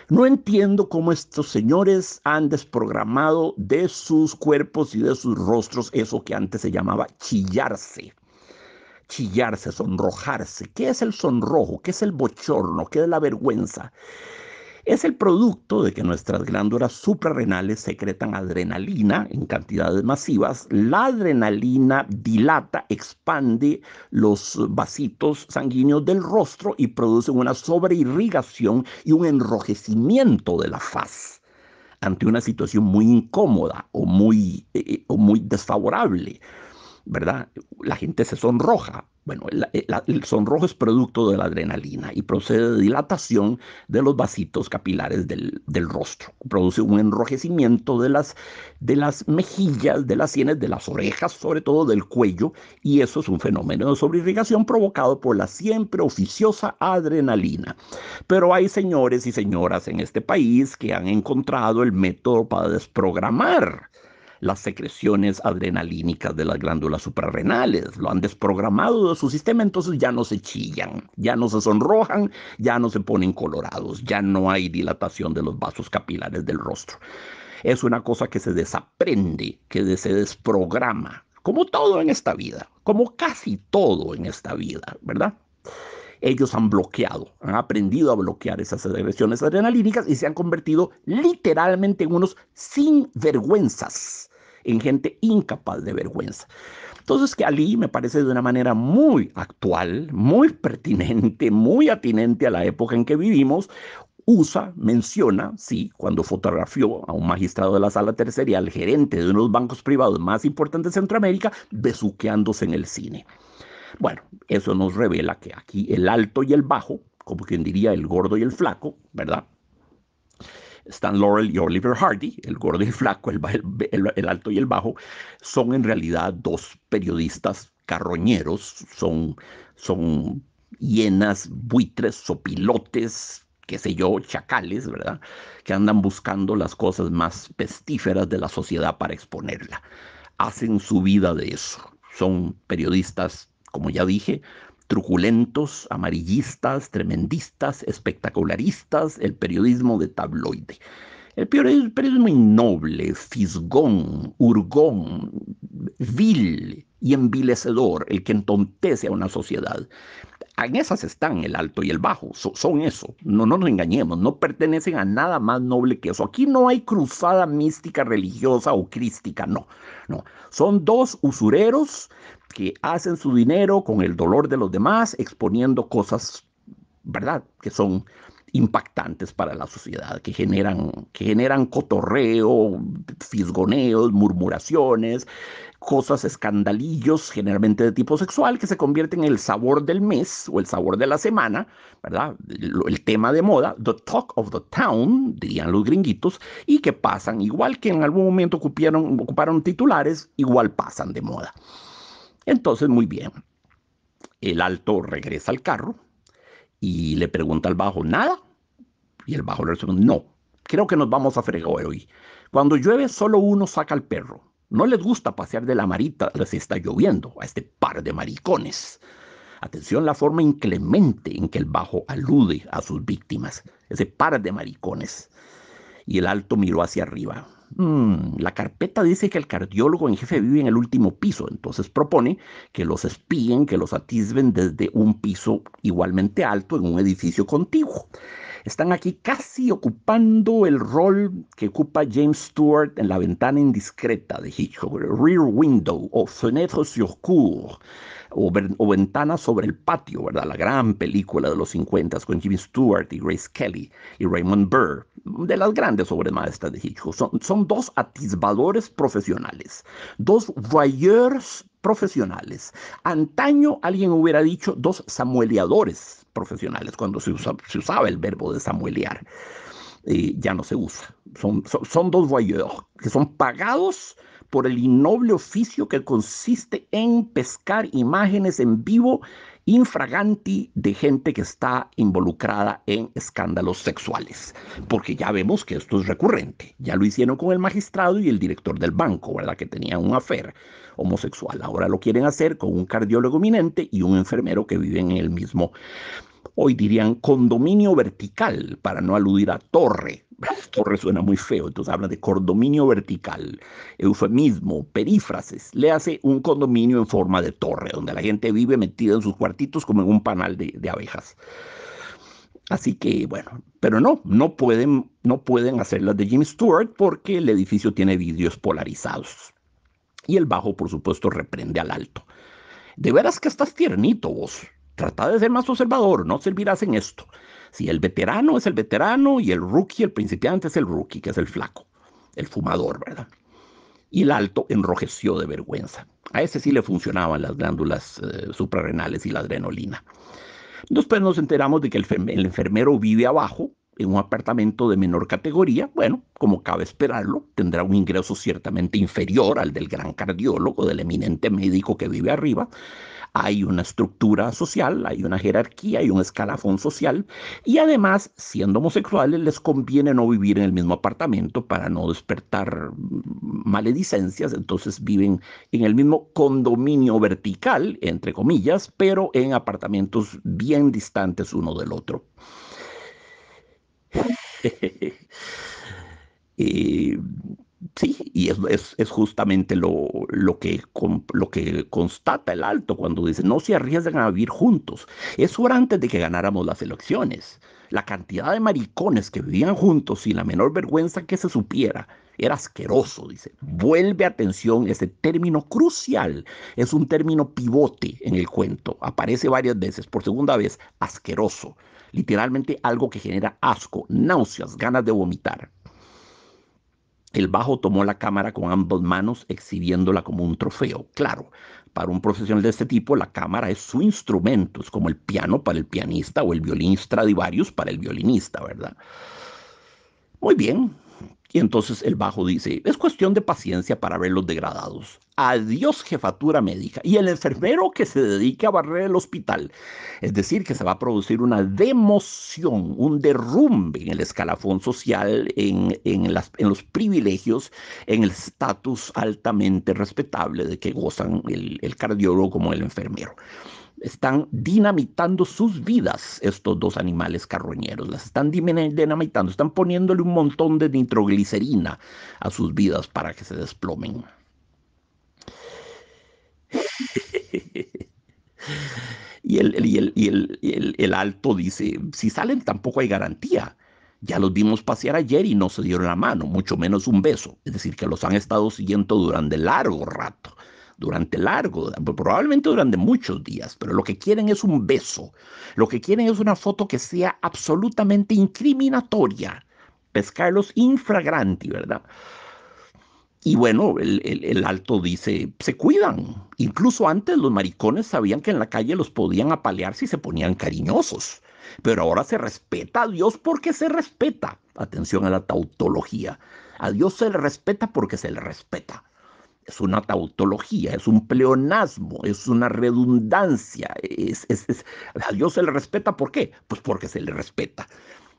No entiendo cómo estos señores han desprogramado de sus cuerpos y de sus rostros eso que antes se llamaba chillarse. Chillarse, sonrojarse. ¿Qué es el sonrojo? ¿Qué es el bochorno? ¿Qué es la vergüenza? Es el producto de que nuestras glándulas suprarrenales secretan adrenalina en cantidades masivas. La adrenalina dilata, expande los vasitos sanguíneos del rostro y produce una sobreirrigación y un enrojecimiento de la faz ante una situación muy incómoda o muy, eh, eh, o muy desfavorable. ¿verdad? La gente se sonroja bueno, eh, el, sonrojo es producto de la adrenalina y procede de dilatación de los vasitos capilares del, rostro. Produce un enrojecimiento de las, de las mejillas, de las sienes, de las orejas, sobre todo del cuello, y eso es un fenómeno de sobreirrigación provocado por la siempre oficiosa adrenalina. Pero hay señores y señoras en este país que han encontrado el método para desprogramar las secreciones adrenalínicas de las glándulas suprarrenales, lo han desprogramado de su sistema, entonces ya no se chillan, ya no se sonrojan, ya no se ponen colorados, ya no hay dilatación de los vasos capilares del rostro. Es una cosa que se desaprende, que se desprograma, como todo en esta vida, como casi todo en esta vida, ¿verdad? ellos han bloqueado, han aprendido a bloquear esas secreciones adrenalínicas y se han convertido literalmente en unos sinvergüenzas en gente incapaz de vergüenza. Entonces que Ali me parece de una manera muy actual, muy pertinente, muy atinente a la época en que vivimos, usa, menciona, sí, cuando fotografió a un magistrado de la sala tercera, al gerente de uno de los bancos privados más importantes de Centroamérica, besuqueándose en el cine. Bueno, eso nos revela que aquí el alto y el bajo, como quien diría el gordo y el flaco, ¿verdad? Stan Laurel y Oliver Hardy, el gordo y el flaco, el, alto y el bajo, son en realidad dos periodistas carroñeros, son, son hienas, buitres, sopilotes, qué sé yo, chacales, ¿verdad? Que andan buscando las cosas más pestíferas de la sociedad para exponerla. Hacen su vida de eso. Son periodistas, como ya dije, truculentos, amarillistas, tremendistas, espectacularistas, el periodismo de tabloide. El periodismo innoble, fisgón, urgón, vil y envilecedor, el que entontece a una sociedad. En esas están el alto y el bajo, son eso, no, no nos engañemos, no pertenecen a nada más noble que eso. Aquí no hay cruzada mística, religiosa o crística, no, no. Son dos usureros que hacen su dinero con el dolor de los demás, exponiendo cosas, ¿verdad?, que son impactantes para la sociedad, que generan, que generan cotorreo, fisgoneos, murmuraciones, cosas, escandalillos, generalmente de tipo sexual, que se convierten en el sabor del mes o el sabor de la semana, ¿verdad? El, tema de moda, the talk of the town, dirían los gringuitos, y que pasan, igual que en algún momento ocuparon, ocuparon titulares, igual pasan de moda. Entonces, muy bien, el alto regresa al carro y le pregunta al bajo, ¿nada? Y el bajo le responde, no, creo que nos vamos a fregar hoy. Cuando llueve, solo uno saca al perro. No les gusta pasear de la marita, les está lloviendo a este par de maricones. Atención la forma inclemente en que el bajo alude a sus víctimas, ese par de maricones. Y el alto miró hacia arriba. Mm, la carpeta dice que el cardiólogo en jefe vive en el último piso, entonces propone que los espíen, que los atisben desde un piso igualmente alto en un edificio contiguo. Están aquí casi ocupando el rol que ocupa James Stewart en la ventana indiscreta de Hitchcock, Rear Window o Fenêtre sur cour o, Ventanas sobre el Patio, ¿verdad? La gran película de los 50 con Jimmy Stewart y Grace Kelly y Raymond Burr, de las grandes obras maestras de Hitchcock. Son, son dos atisbadores profesionales, dos voyeurs profesionales. Antaño alguien hubiera dicho dos samueleadores profesionales, cuando se, se usaba el verbo de samuelear. Eh, ya no se usa. Son, son, son dos voyeurs que son pagados por el innoble oficio que consiste en pescar imágenes en vivo infraganti de gente que está involucrada en escándalos sexuales, porque ya vemos que esto es recurrente. Ya lo hicieron con el magistrado y el director del banco, ¿verdad? Que tenía un afer homosexual. Ahora lo quieren hacer con un cardiólogo eminente y un enfermero que viven en el mismo, hoy dirían, condominio vertical, para no aludir a torre torre suena muy feo, entonces habla de condominio vertical, eufemismo, perífrases. Le hace un condominio en forma de torre, donde la gente vive metida en sus cuartitos como en un panal de, abejas. Así que bueno, pero no, no pueden, no pueden hacer las de Jim Stewart porque el edificio tiene vidrios polarizados. Y el bajo, por supuesto, reprende al alto. De veras que estás tiernito vos. Trata de ser más observador, no servirás en esto. Si el veterano es el veterano y el rookie, el principiante, es el rookie, que es el flaco, el fumador, ¿verdad? Y el alto enrojeció de vergüenza. A ese sí le funcionaban las glándulas eh, suprarrenales y la adrenalina. Después nos enteramos de que el, el enfermero vive abajo, en un apartamento de menor categoría, bueno, como cabe esperarlo, tendrá un ingreso ciertamente inferior al del gran cardiólogo, del eminente médico que vive arriba, hay una estructura social, hay una jerarquía, hay un escalafón social y además, siendo homosexuales, les conviene no vivir en el mismo apartamento para no despertar maledicencias, entonces viven en el mismo condominio vertical, entre comillas, pero en apartamentos bien distantes uno del otro. Eh, Sí, y es, es, justamente lo, que, lo que constata el alto cuando dice, no se arriesgan a vivir juntos. Eso era antes de que ganáramos las elecciones. La cantidad de maricones que vivían juntos sin la menor vergüenza que se supiera era asqueroso, dice. Vuelve atención ese término crucial, es un término pivote en el cuento, aparece varias veces, por segunda vez, asqueroso, literalmente algo que genera asco, náuseas, ganas de vomitar. El bajo tomó la cámara con ambas manos, exhibiéndola como un trofeo. Claro, para un profesional de este tipo, la cámara es su instrumento, es como el piano para el pianista o el violín Stradivarius para el violinista, ¿verdad? Muy bien, y entonces el bajo dice, es cuestión de paciencia para ver los degradados. Adiós jefatura médica. Y el enfermero que se dedique a barrer el hospital. Es decir, que se va a producir una democión, un derrumbe en el escalafón social, en, los privilegios, en el estatus altamente respetable de que gozan el, el cardiólogo como el enfermero están dinamitando sus vidas estos dos animales carroñeros, las están dinamitando, están poniéndole un montón de nitroglicerina a sus vidas para que se desplomen. y, el, alto dice, si salen tampoco hay garantía. Ya los vimos pasear ayer y no se dieron la mano, mucho menos un beso. Es decir, que los han estado siguiendo durante largo rato durante largo, probablemente durante muchos días, pero lo que quieren es un beso, lo que quieren es una foto que sea absolutamente incriminatoria, pescarlos infragranti, ¿verdad? Y bueno, el, el, alto dice, se cuidan. Incluso antes los maricones sabían que en la calle los podían apalear si se ponían cariñosos. Pero ahora se respeta a Dios porque se respeta. Atención a la tautología. A Dios se le respeta porque se le respeta es una tautología, es un pleonasmo, es una redundancia. Es, es, a Dios se le respeta, ¿por qué? Pues porque se le respeta.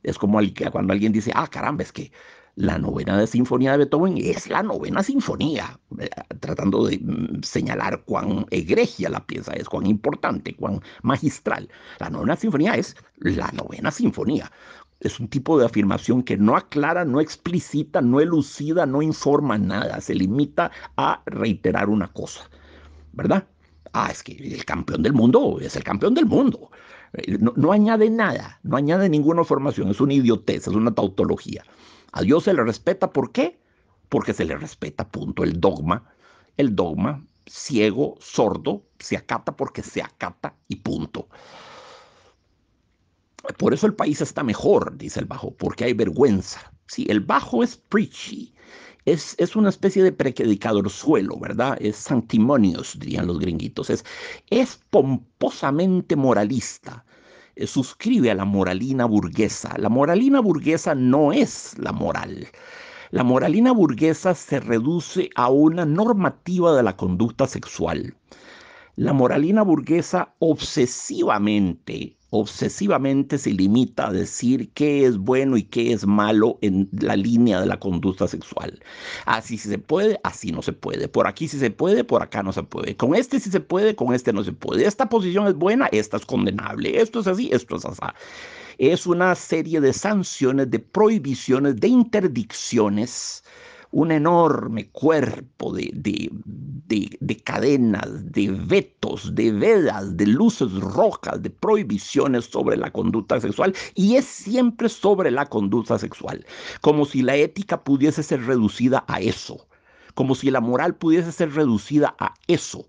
Es como cuando alguien dice, ah, caramba, es que la novena de sinfonía de Beethoven es la novena sinfonía, eh, tratando de mm, señalar cuán egregia la pieza es, cuán importante, cuán magistral. La novena sinfonía es la novena sinfonía. Es un tipo de afirmación que no aclara, no explicita, no elucida, no informa nada. Se limita a reiterar una cosa, ¿verdad? Ah, es que el campeón del mundo es el campeón del mundo. Eh, no, añade nada, no añade ninguna formación. Es una idiotez, es una tautología. A Dios se le respeta, ¿por qué? Porque se le respeta, punto. El dogma, el dogma ciego, sordo, se acata porque se acata y punto. Por eso el país está mejor, dice el bajo, porque hay vergüenza. Sí, el bajo es preachy, es, es, una especie de predicador suelo, ¿verdad? Es sanctimonious, dirían los gringuitos. Es, es pomposamente moralista. Eh, suscribe a la moralina burguesa. La moralina burguesa no es la moral. La moralina burguesa se reduce a una normativa de la conducta sexual. La moralina burguesa obsesivamente obsesivamente se limita a decir qué es bueno y qué es malo en la línea de la conducta sexual. Así se puede, así no se puede. Por aquí sí se puede, por acá no se puede. Con este sí se puede, con este no se puede. Esta posición es buena, esta es condenable. Esto es así, esto es así. Es una serie de sanciones, de prohibiciones, de interdicciones un enorme cuerpo de, cadenas, de vetos, de vedas, de luces rojas, de prohibiciones sobre la conducta sexual y es siempre sobre la conducta sexual, como si la ética pudiese ser reducida a eso, como si la moral pudiese ser reducida a eso.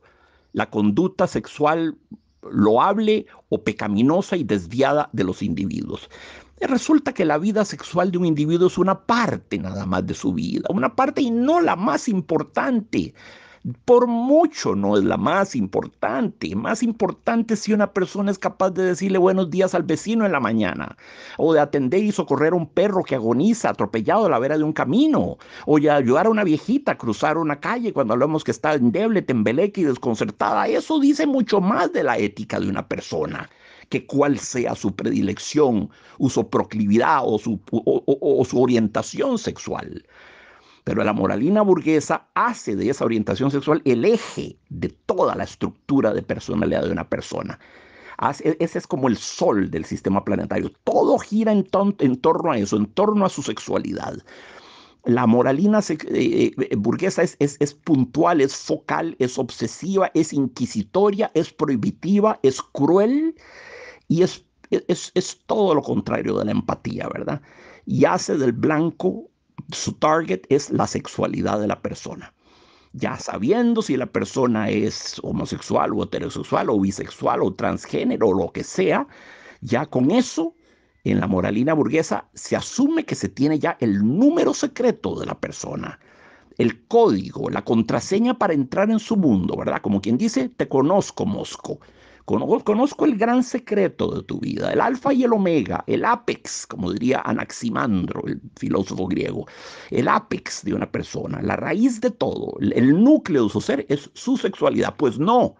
La conducta sexual loable o pecaminosa y desviada de los individuos. Resulta que la vida sexual de un individuo es una parte nada más de su vida, una parte y no la más importante por mucho no es la más importante. Más importante si una persona es capaz de decirle buenos días al vecino en la mañana, o de atender y socorrer a un perro que agoniza atropellado a la vera de un camino, o de ayudar a una viejita a cruzar una calle cuando hablamos que está endeble, tembeleque y desconcertada. Eso dice mucho más de la ética de una persona que cuál sea su predilección, uso proclividad o su, o su orientación sexual. Pero la moralina burguesa hace de esa orientación sexual el eje de toda la estructura de personalidad de una persona. E, ese es como el sol del sistema planetario. Todo gira en, torno a eso, en torno a su sexualidad. La moralina eh, eh, eh, burguesa es, puntual, es focal, es obsesiva, es inquisitoria, es prohibitiva, es cruel y es, e, todo lo contrario de la empatía, ¿verdad? Y hace del blanco su target es la sexualidad de la persona. Ya sabiendo si la persona es homosexual o heterosexual o bisexual o transgénero o lo que sea, ya con eso, en la moralina burguesa se asume que se tiene ya el número secreto de la persona, el código, la contraseña para entrar en su mundo, ¿verdad? Como quien dice, te conozco, Mosco. Conozco el gran secreto de tu vida, el alfa y el omega, el apex, como diría Anaximandro, el filósofo griego, el ápex de una persona, la raíz de todo, el núcleo de su ser es su sexualidad. Pues no,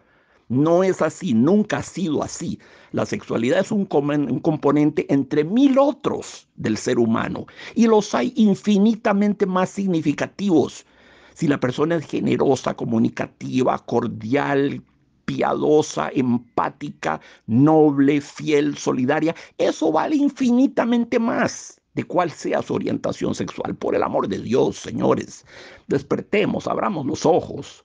no es así, nunca ha sido así. La sexualidad es un, un, componente entre mil otros del ser humano y los hay infinitamente más significativos. Si la persona es generosa, comunicativa, cordial, piadosa, empática, noble, fiel, solidaria. Eso vale infinitamente más de cuál sea su orientación sexual. Por el amor de Dios, señores, despertemos, abramos los ojos.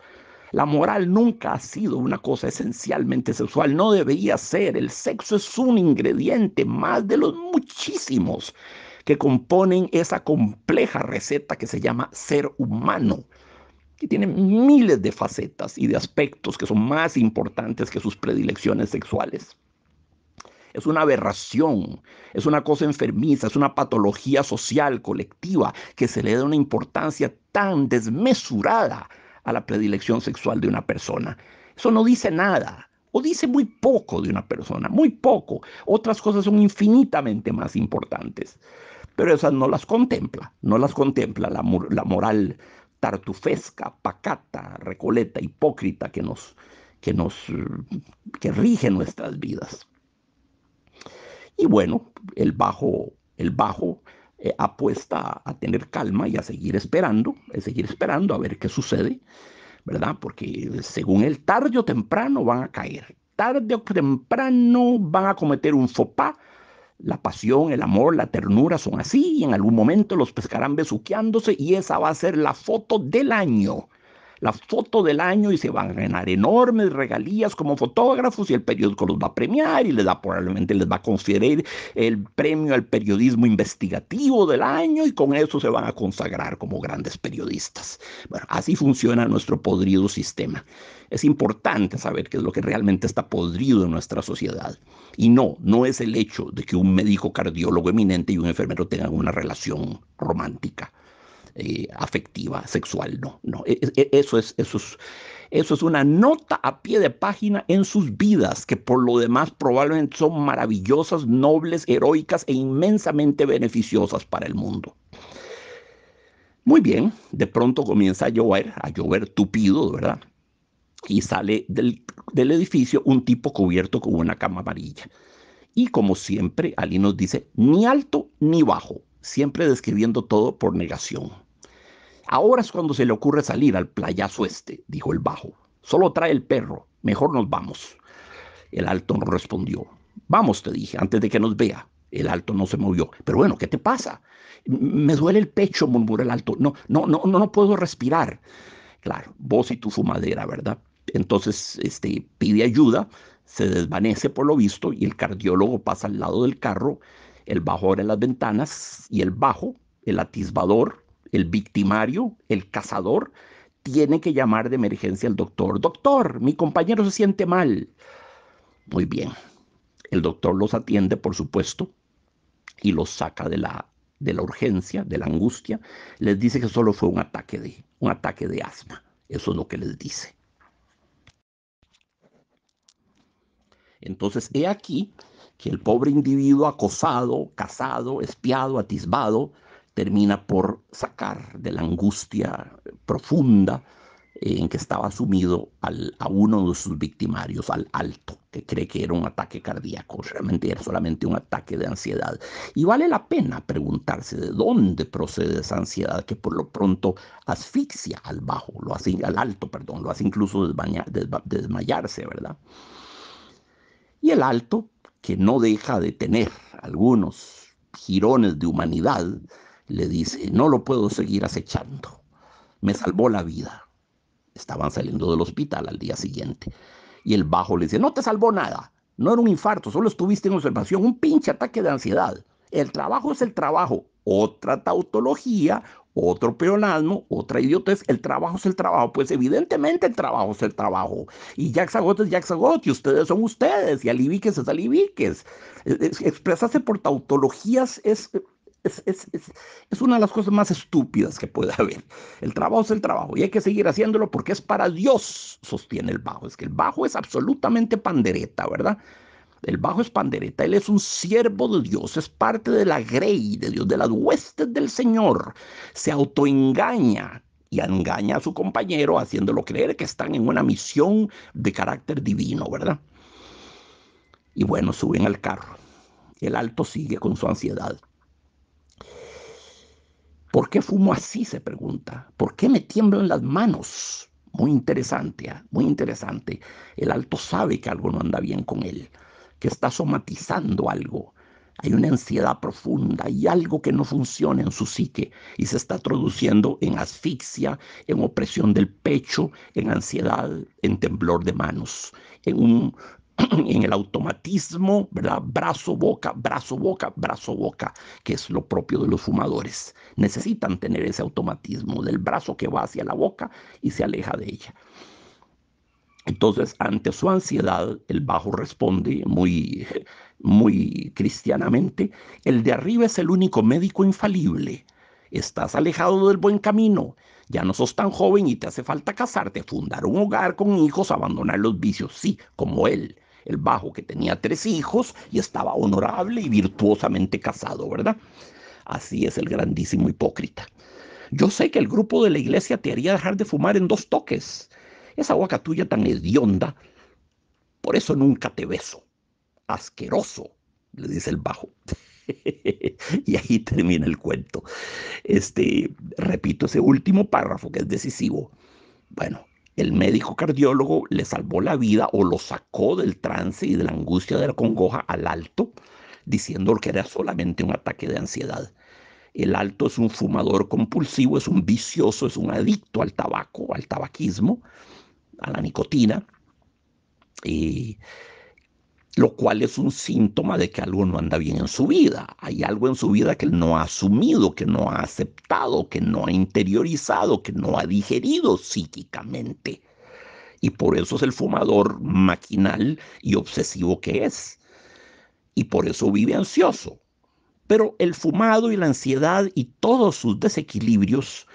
La moral nunca ha sido una cosa esencialmente sexual, no debería ser. El sexo es un ingrediente más de los muchísimos que componen esa compleja receta que se llama ser humano que tiene miles de facetas y de aspectos que son más importantes que sus predilecciones sexuales. Es una aberración, es una cosa enfermiza, es una patología social colectiva que se le da una importancia tan desmesurada a la predilección sexual de una persona. Eso no dice nada o dice muy poco de una persona, muy poco. Otras cosas son infinitamente más importantes, pero esas no las contempla, no las contempla la, la moral tartufesca, pacata, recoleta, hipócrita que nos que nos que rige nuestras vidas. Y bueno, el bajo el bajo eh, apuesta a tener calma y a seguir esperando, a eh, seguir esperando a ver qué sucede, ¿verdad? Porque eh, según él tarde o temprano van a caer, tarde o temprano van a cometer un pas. La pasión, el amor, la ternura son así y en algún momento los pescarán besuqueándose y esa va a ser la foto del año la foto del año y se van a ganar enormes regalías como fotógrafos y el periódico los va a premiar y les da, probablemente les va a conferir el premio al periodismo investigativo del año y con eso se van a consagrar como grandes periodistas. Bueno, así funciona nuestro podrido sistema. Es importante saber qué es lo que realmente está podrido en nuestra sociedad. Y no, no es el hecho de que un médico cardiólogo eminente y un enfermero tengan una relación romántica. Eh, afectiva, sexual. No, no, e, e, e, eso es, eso, eso es una nota a pie de página en sus vidas, que por lo demás probablemente son maravillosas, nobles, heroicas e inmensamente beneficiosas para el mundo. Muy bien, de pronto comienza a llover, a llover tupido, ¿verdad? Y sale del, del edificio un tipo cubierto con una cama amarilla. Y como siempre, Ali nos dice, ni alto ni bajo, siempre describiendo todo por negación. Ahora es cuando se le ocurre salir al playazo este, dijo el bajo. Solo trae el perro, mejor nos vamos. El alto no respondió. Vamos, te dije, antes de que nos vea. El alto no se movió. Pero bueno, ¿qué te pasa? Me duele el pecho, murmuró el alto. No, no, no, no, no puedo respirar. Claro, vos y tu fumadera, ¿verdad? Entonces, este, pide ayuda, se desvanece por lo visto y el cardiólogo pasa al lado del carro el bajor en las ventanas y el bajo, el atisbador, el victimario, el cazador, tiene que llamar de emergencia al doctor. Doctor, mi compañero se siente mal. Muy bien. El doctor los atiende, por supuesto, y los saca de la, de la urgencia, de la angustia. Les dice que solo fue un ataque de, un ataque de asma. Eso es lo que les dice. Entonces, he aquí que el pobre individuo acosado, cazado, espiado, atisbado, termina por sacar de la angustia profunda eh, en que estaba sumido al, a uno de sus victimarios, al alto, que cree que era un ataque cardíaco, realmente era solamente un ataque de ansiedad. Y vale la pena preguntarse de dónde procede esa ansiedad que por lo pronto asfixia al bajo, lo hace, al alto, perdón, lo hace incluso desmayarse, ¿verdad? Y el alto que no deja de tener algunos girones de humanidad, le dice, no lo puedo seguir acechando. Me salvó la vida. Estaban saliendo del hospital al día siguiente. Y el bajo le dice, no te salvó nada. No era un infarto, solo estuviste en observación, un pinche ataque de ansiedad. El trabajo es el trabajo. Otra tautología, otro peonazmo, otra idiotez, el trabajo es el trabajo. Pues evidentemente el trabajo es el trabajo. Y Jack Zagot es Jack Zagot, y ustedes son ustedes, y aliviques es aliviques. E, expresarse por tautologías es es, es, una de las cosas más estúpidas que puede haber. El trabajo es el trabajo y hay que seguir haciéndolo porque es para Dios, sostiene el bajo. Es que el bajo es absolutamente pandereta, ¿verdad? El bajo es pandereta, él es un siervo de Dios, es parte de la grey de Dios, de las huestes del Señor. Se autoengaña y engaña a su compañero haciéndolo creer que están en una misión de carácter divino, ¿verdad? Y bueno, suben al carro. El alto sigue con su ansiedad. ¿Por qué fumo así? se pregunta. ¿Por qué me tiemblan las manos? Muy interesante, ¿ah? muy interesante. El alto sabe que algo no anda bien con él que está somatizando algo. Hay una ansiedad profunda y algo que no funciona en su psique y se está traduciendo en asfixia, en opresión del pecho, en ansiedad, en temblor de manos, en un en el automatismo, ¿verdad? Brazo, boca, brazo, boca, brazo, boca, que es lo propio de los fumadores. Necesitan tener ese automatismo del brazo que va hacia la boca y se aleja de ella. Entonces, ante su ansiedad, el bajo responde muy, cristianamente, el de arriba es el único médico infalible. Estás alejado del buen camino, ya no sos tan joven y te hace falta casarte, fundar un hogar con hijos, abandonar los vicios, sí, como él, el bajo que tenía tres hijos y estaba honorable y virtuosamente casado, ¿verdad? Así es el grandísimo hipócrita. Yo sé que el grupo de la iglesia te haría dejar de fumar en dos toques, esa boca tuya tan hedionda, por eso nunca te beso. Asqueroso, le dice el bajo. y ahí termina el cuento. Este, repito ese último párrafo que es decisivo. Bueno, el médico cardiólogo le salvó la vida o lo sacó del trance y de la angustia de la congoja al alto, diciendo que era solamente un ataque de ansiedad. El alto es un fumador compulsivo, es un vicioso, es un adicto al tabaco, al tabaquismo a la nicotina, lo cual es un síntoma de que algo no anda bien en su vida. Hay algo en su vida que no ha asumido, que no ha aceptado, que no ha interiorizado, que no ha digerido psíquicamente. Y por eso es el fumador maquinal y obsesivo que es. Y por eso vive ansioso. Pero el fumado y la ansiedad y todos sus desequilibrios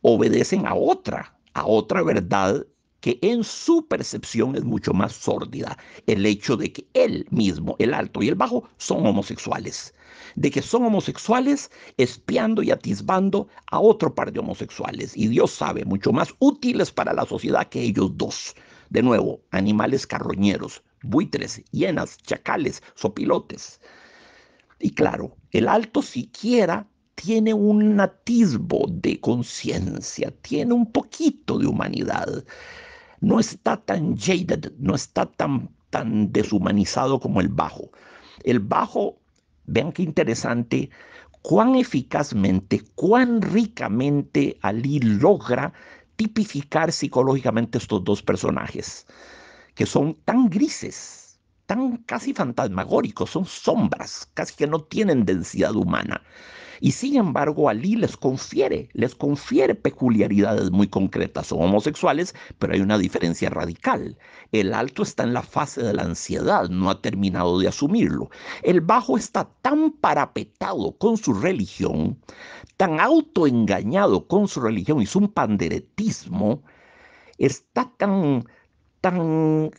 obedecen a otra, a otra verdad que en su percepción es mucho más sórdida el hecho de que él mismo, el alto y el bajo, son homosexuales. De que son homosexuales espiando y atisbando a otro par de homosexuales. Y Dios sabe, mucho más útiles para la sociedad que ellos dos. De nuevo, animales carroñeros, buitres, hienas, chacales, sopilotes. Y claro, el alto siquiera tiene un atisbo de conciencia, tiene un poquito de humanidad no está tan jaded, no está tan, tan deshumanizado como el bajo. El bajo, vean qué interesante, cuán eficazmente, cuán ricamente Ali logra tipificar psicológicamente estos dos personajes, que son tan grises, tan casi fantasmagóricos, son sombras, casi que no tienen densidad humana y sin embargo Ali les confiere, les confiere peculiaridades muy concretas. Son homosexuales, pero hay una diferencia radical. El alto está en la fase de la ansiedad, no ha terminado de asumirlo. El bajo está tan parapetado con su religión, tan autoengañado con su religión y su panderetismo, está tan, tan,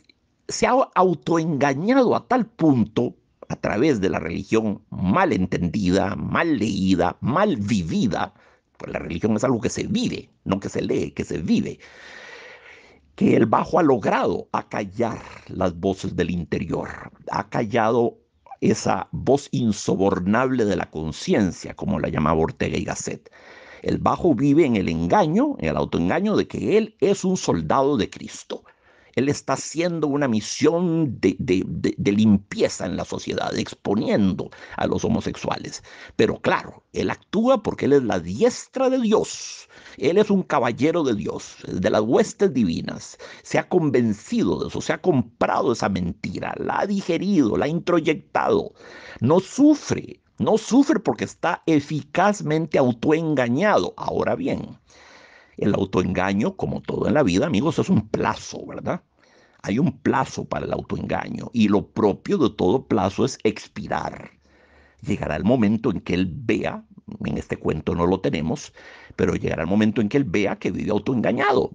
se ha autoengañado a tal punto a través de la religión mal entendida, mal leída, mal vivida, pues la religión es algo que se vive, no que se lee, que se vive, que el bajo ha logrado acallar las voces del interior, ha callado esa voz insobornable de la conciencia, como la llamaba Ortega y Gasset. El bajo vive en el engaño, en el autoengaño de que él es un soldado de Cristo. Él está haciendo una misión de, limpieza en la sociedad, exponiendo a los homosexuales. Pero claro, Él actúa porque Él es la diestra de Dios. Él es un caballero de Dios, de las huestes divinas. Se ha convencido de eso, se ha comprado esa mentira, la ha digerido, la ha introyectado. No sufre, no sufre porque está eficazmente autoengañado. Ahora bien, el autoengaño, como todo en la vida, amigos, es un plazo, ¿verdad? Hay un plazo para el autoengaño y lo propio de todo plazo es expirar. Llegará el momento en que él vea, en este cuento no lo tenemos, pero llegará el momento en que él vea que vive autoengañado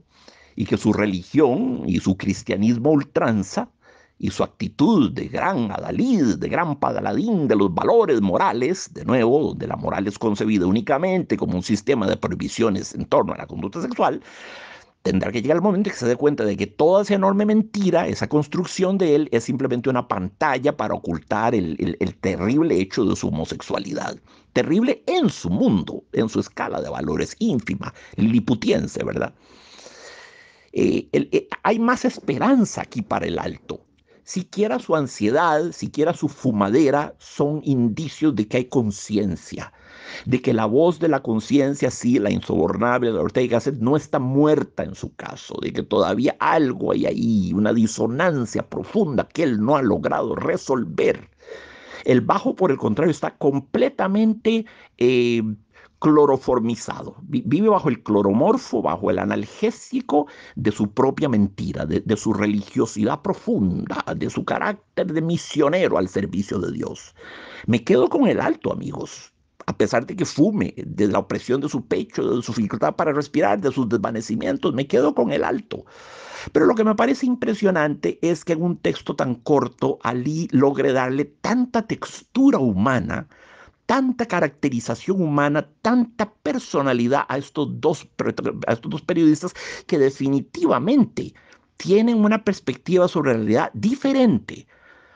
y que su religión y su cristianismo ultranza y su actitud de gran adalid, de gran paladín de los valores morales, de nuevo, donde la moral es concebida únicamente como un sistema de prohibiciones en torno a la conducta sexual, tendrá que llegar el momento en que se dé cuenta de que toda esa enorme mentira, esa construcción de él, es simplemente una pantalla para ocultar el, terrible hecho de su homosexualidad. Terrible en su mundo, en su escala de valores ínfima, liliputiense, ¿verdad? Eh, eh, hay más esperanza aquí para el alto. Siquiera su ansiedad, siquiera su fumadera son indicios de que hay conciencia de que la voz de la conciencia, sí, la insobornable de Ortega y no está muerta en su caso, de que todavía algo hay ahí, una disonancia profunda que él no ha logrado resolver. El bajo, por el contrario, está completamente eh, cloroformizado. Vive bajo el cloromorfo, bajo el analgésico de su propia mentira, de, su religiosidad profunda, de su carácter de misionero al servicio de Dios. Me quedo con el alto, amigos a pesar de que fume, de la opresión de su pecho, de su dificultad para respirar, de sus desvanecimientos, me quedo con el alto. Pero lo que me parece impresionante es que en un texto tan corto, Ali logre darle tanta textura humana, tanta caracterización humana, tanta personalidad a estos dos, a estos dos periodistas que definitivamente tienen una perspectiva sobre la realidad diferente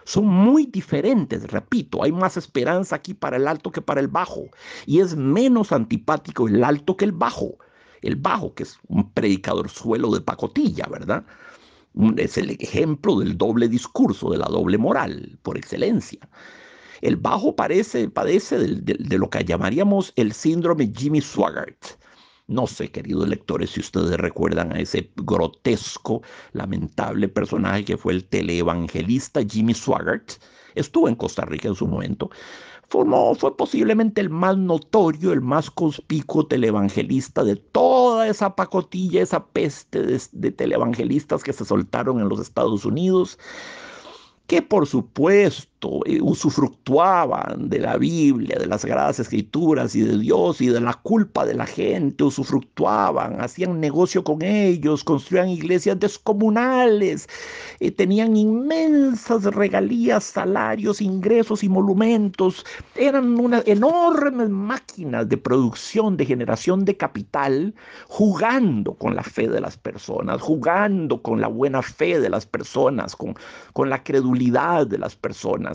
son muy diferentes, repito, hay más esperanza aquí para el alto que para el bajo, y es menos antipático el alto que el bajo, el bajo que es un predicador suelo de pacotilla, ¿verdad? Es el ejemplo del doble discurso, de la doble moral, por excelencia. El bajo parece, padece de, de lo que llamaríamos el síndrome Jimmy Swaggart no sé, queridos lectores, si ustedes recuerdan a ese grotesco, lamentable personaje que fue el televangelista Jimmy Swaggart. Estuvo en Costa Rica en su momento. fue posiblemente el más notorio, el más conspicuo televangelista de toda esa pacotilla, esa peste de televangelistas que se soltaron en los Estados Unidos, que por supuesto eh, usufructuaban de la Biblia, de las Sagradas Escrituras y de Dios y de la culpa de la gente, usufructuaban, hacían negocio con ellos, construían iglesias descomunales, eh, tenían inmensas regalías, salarios, ingresos y monumentos, eran unas enormes máquinas de producción, de generación de capital, jugando con la fe de las personas, jugando con la buena fe de las personas, con la credulidad de las personas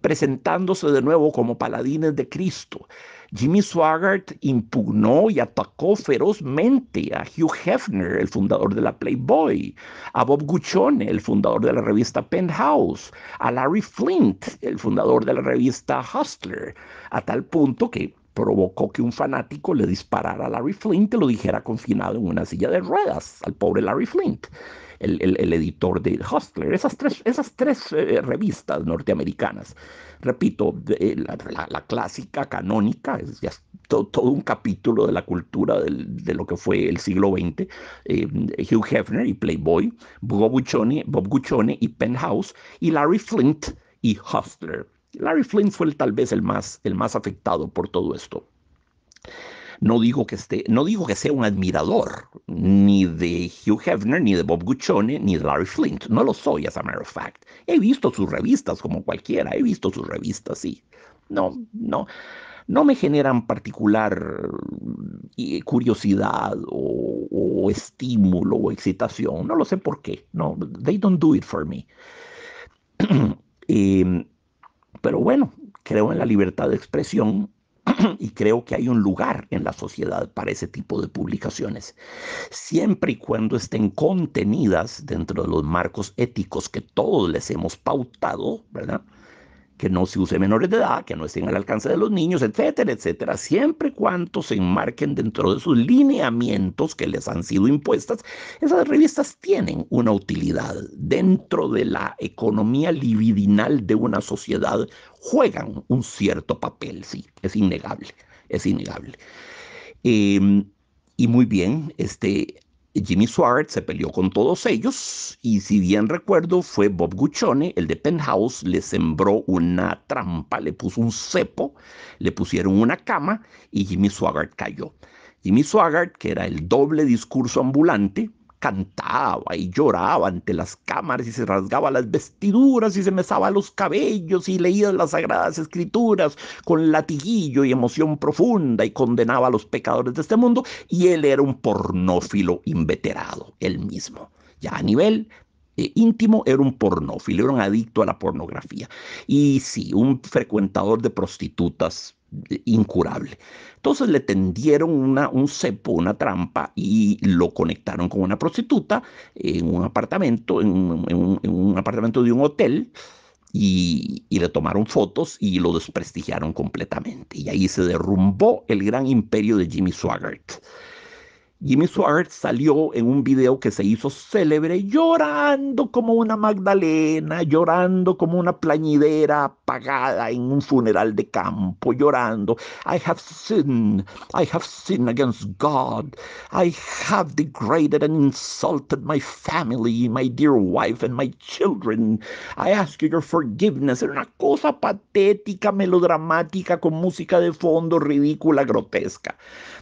presentándose de nuevo como paladines de Cristo. Jimmy Swaggart impugnó y atacó ferozmente a Hugh Hefner, el fundador de la Playboy, a Bob Guccione, el fundador de la revista Penthouse, a Larry Flint, el fundador de la revista Hustler, a tal punto que provocó que un fanático le disparara a Larry Flint y lo dijera confinado en una silla de ruedas al pobre Larry Flint el, editor de Hustler, esas tres, esas tres eh, revistas norteamericanas. Repito, eh, la, clásica canónica, es, todo, un capítulo de la cultura de lo que fue el siglo XX, eh, Hugh Hefner y Playboy, Bob Guccione, Bob Guccione y Penthouse, y Larry Flint y Hustler. Larry Flint fue tal vez el más, el más afectado por todo esto. No digo que esté, no digo que sea un admirador ni de Hugh Hefner, ni de Bob Guccione, ni de Larry Flint. No lo soy, as a matter of fact. He visto sus revistas como cualquiera, he visto sus revistas, sí. No, no no me generan particular eh, curiosidad o, estímulo o excitación. No lo sé por qué. No, they don't do it for me. Em, pero bueno, creo en la libertad de expresión y creo que hay un lugar en la sociedad para ese tipo de publicaciones, siempre y cuando estén contenidas dentro de los marcos éticos que todos les hemos pautado, ¿verdad? que no se use menores de edad, que no estén al alcance de los niños, etcétera, etcétera, siempre cuando se enmarquen dentro de sus lineamientos que les han sido impuestas, esas revistas tienen una utilidad dentro de la economía libidinal de una sociedad, juegan un cierto papel, sí, es innegable, es innegable. Em, y muy bien, este, Jimmy Swaggart se peleó con todos ellos y si bien recuerdo fue Bob Guccione, el de Penthouse, le sembró una trampa, le puso un cepo, le pusieron una cama y Jimmy Swaggart cayó. Jimmy Swaggart, que era el doble discurso ambulante, cantaba y lloraba ante las cámaras y se rasgaba las vestiduras y se mesaba los cabellos y leía las sagradas escrituras con latiguillo y emoción profunda y condenaba a los pecadores de este mundo y él era un pornófilo inveterado, él mismo, ya a nivel eh, íntimo era un pornófilo, era un adicto a la pornografía y sí, un frecuentador de prostitutas incurable. Entonces le tendieron una, un cepo, una trampa y lo conectaron con una prostituta en un apartamento, en un, apartamento de un hotel. Y, y, le tomaron fotos y lo desprestigiaron completamente. Y ahí se derrumbó el gran imperio de Jimmy Swaggart. Jimmy Swartz salió en un video que se hizo célebre llorando como una Magdalena, llorando como una plañidera apagada en un funeral de campo, llorando. I have sinned, I have sinned against God, I have degraded and insulted my family, my dear wife and my children. I ask you your forgiveness. Era una cosa patética, melodramática, con música de fondo ridícula, grotesca.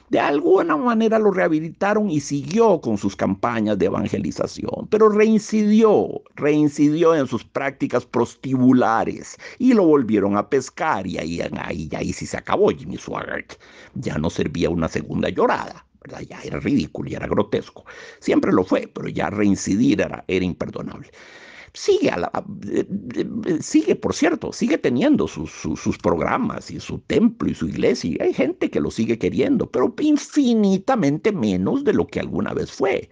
De alguna manera lo rehabilitó y siguió con sus campañas de evangelización, pero reincidió, reincidió en sus prácticas prostibulares y lo volvieron a pescar y ahí, ahí, ahí sí se acabó Jimmy Swaggart. Ya no servía una segunda llorada. Ya era ridículo y era grotesco. Siempre lo fue, pero ya reincidir era imperdonable sigue, eh, eh, eh, sigue, por cierto, sigue teniendo sus, programas y su templo y su iglesia. Y hay gente que lo sigue queriendo, pero infinitamente menos de lo que alguna vez fue.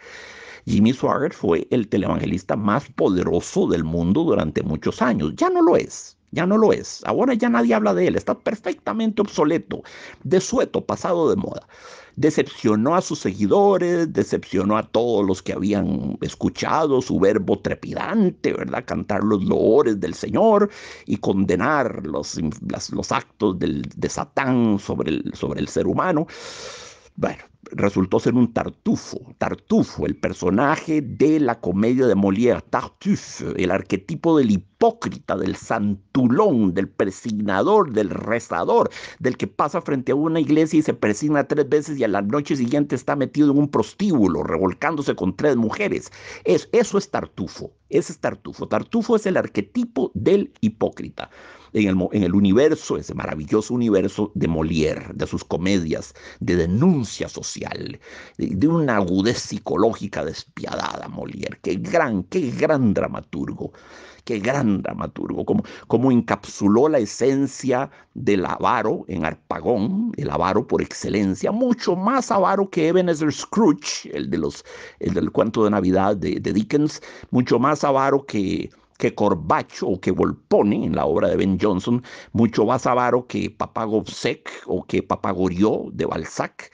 Jimmy Swaggart fue el televangelista más poderoso del mundo durante muchos años. Ya no lo es ya no lo es. Ahora ya nadie habla de él, está perfectamente obsoleto, desueto, pasado de moda. Decepcionó a sus seguidores, decepcionó a todos los que habían escuchado su verbo trepidante, ¿verdad? Cantar los loores del Señor y condenar los, los actos de Satán sobre el, sobre el ser humano. Bueno, resultó ser un tartufo, tartufo, el personaje de la comedia de Molière, tartufo, el arquetipo del hipócrita, del santulón, del presignador, del rezador, del que pasa frente a una iglesia y se presigna tres veces y a la noche siguiente está metido en un prostíbulo, revolcándose con tres mujeres. eso es Tartufo, ese es Tartufo. Tartufo es el arquetipo del hipócrita en el, universo, ese maravilloso universo de Molière, de sus comedias, de denuncia social, de, una agudez psicológica despiadada, Molière. Qué gran, qué gran dramaturgo qué gran dramaturgo, como, encapsuló la esencia del avaro en Arpagón, el avaro por excelencia, mucho más avaro que Ebenezer Scrooge, el, de los, del cuento de Navidad de Dickens, mucho más avaro que, que Corbacho o que Volpone en la obra de Ben Johnson, mucho más avaro que Papagovsek o que Papagorió de Balzac,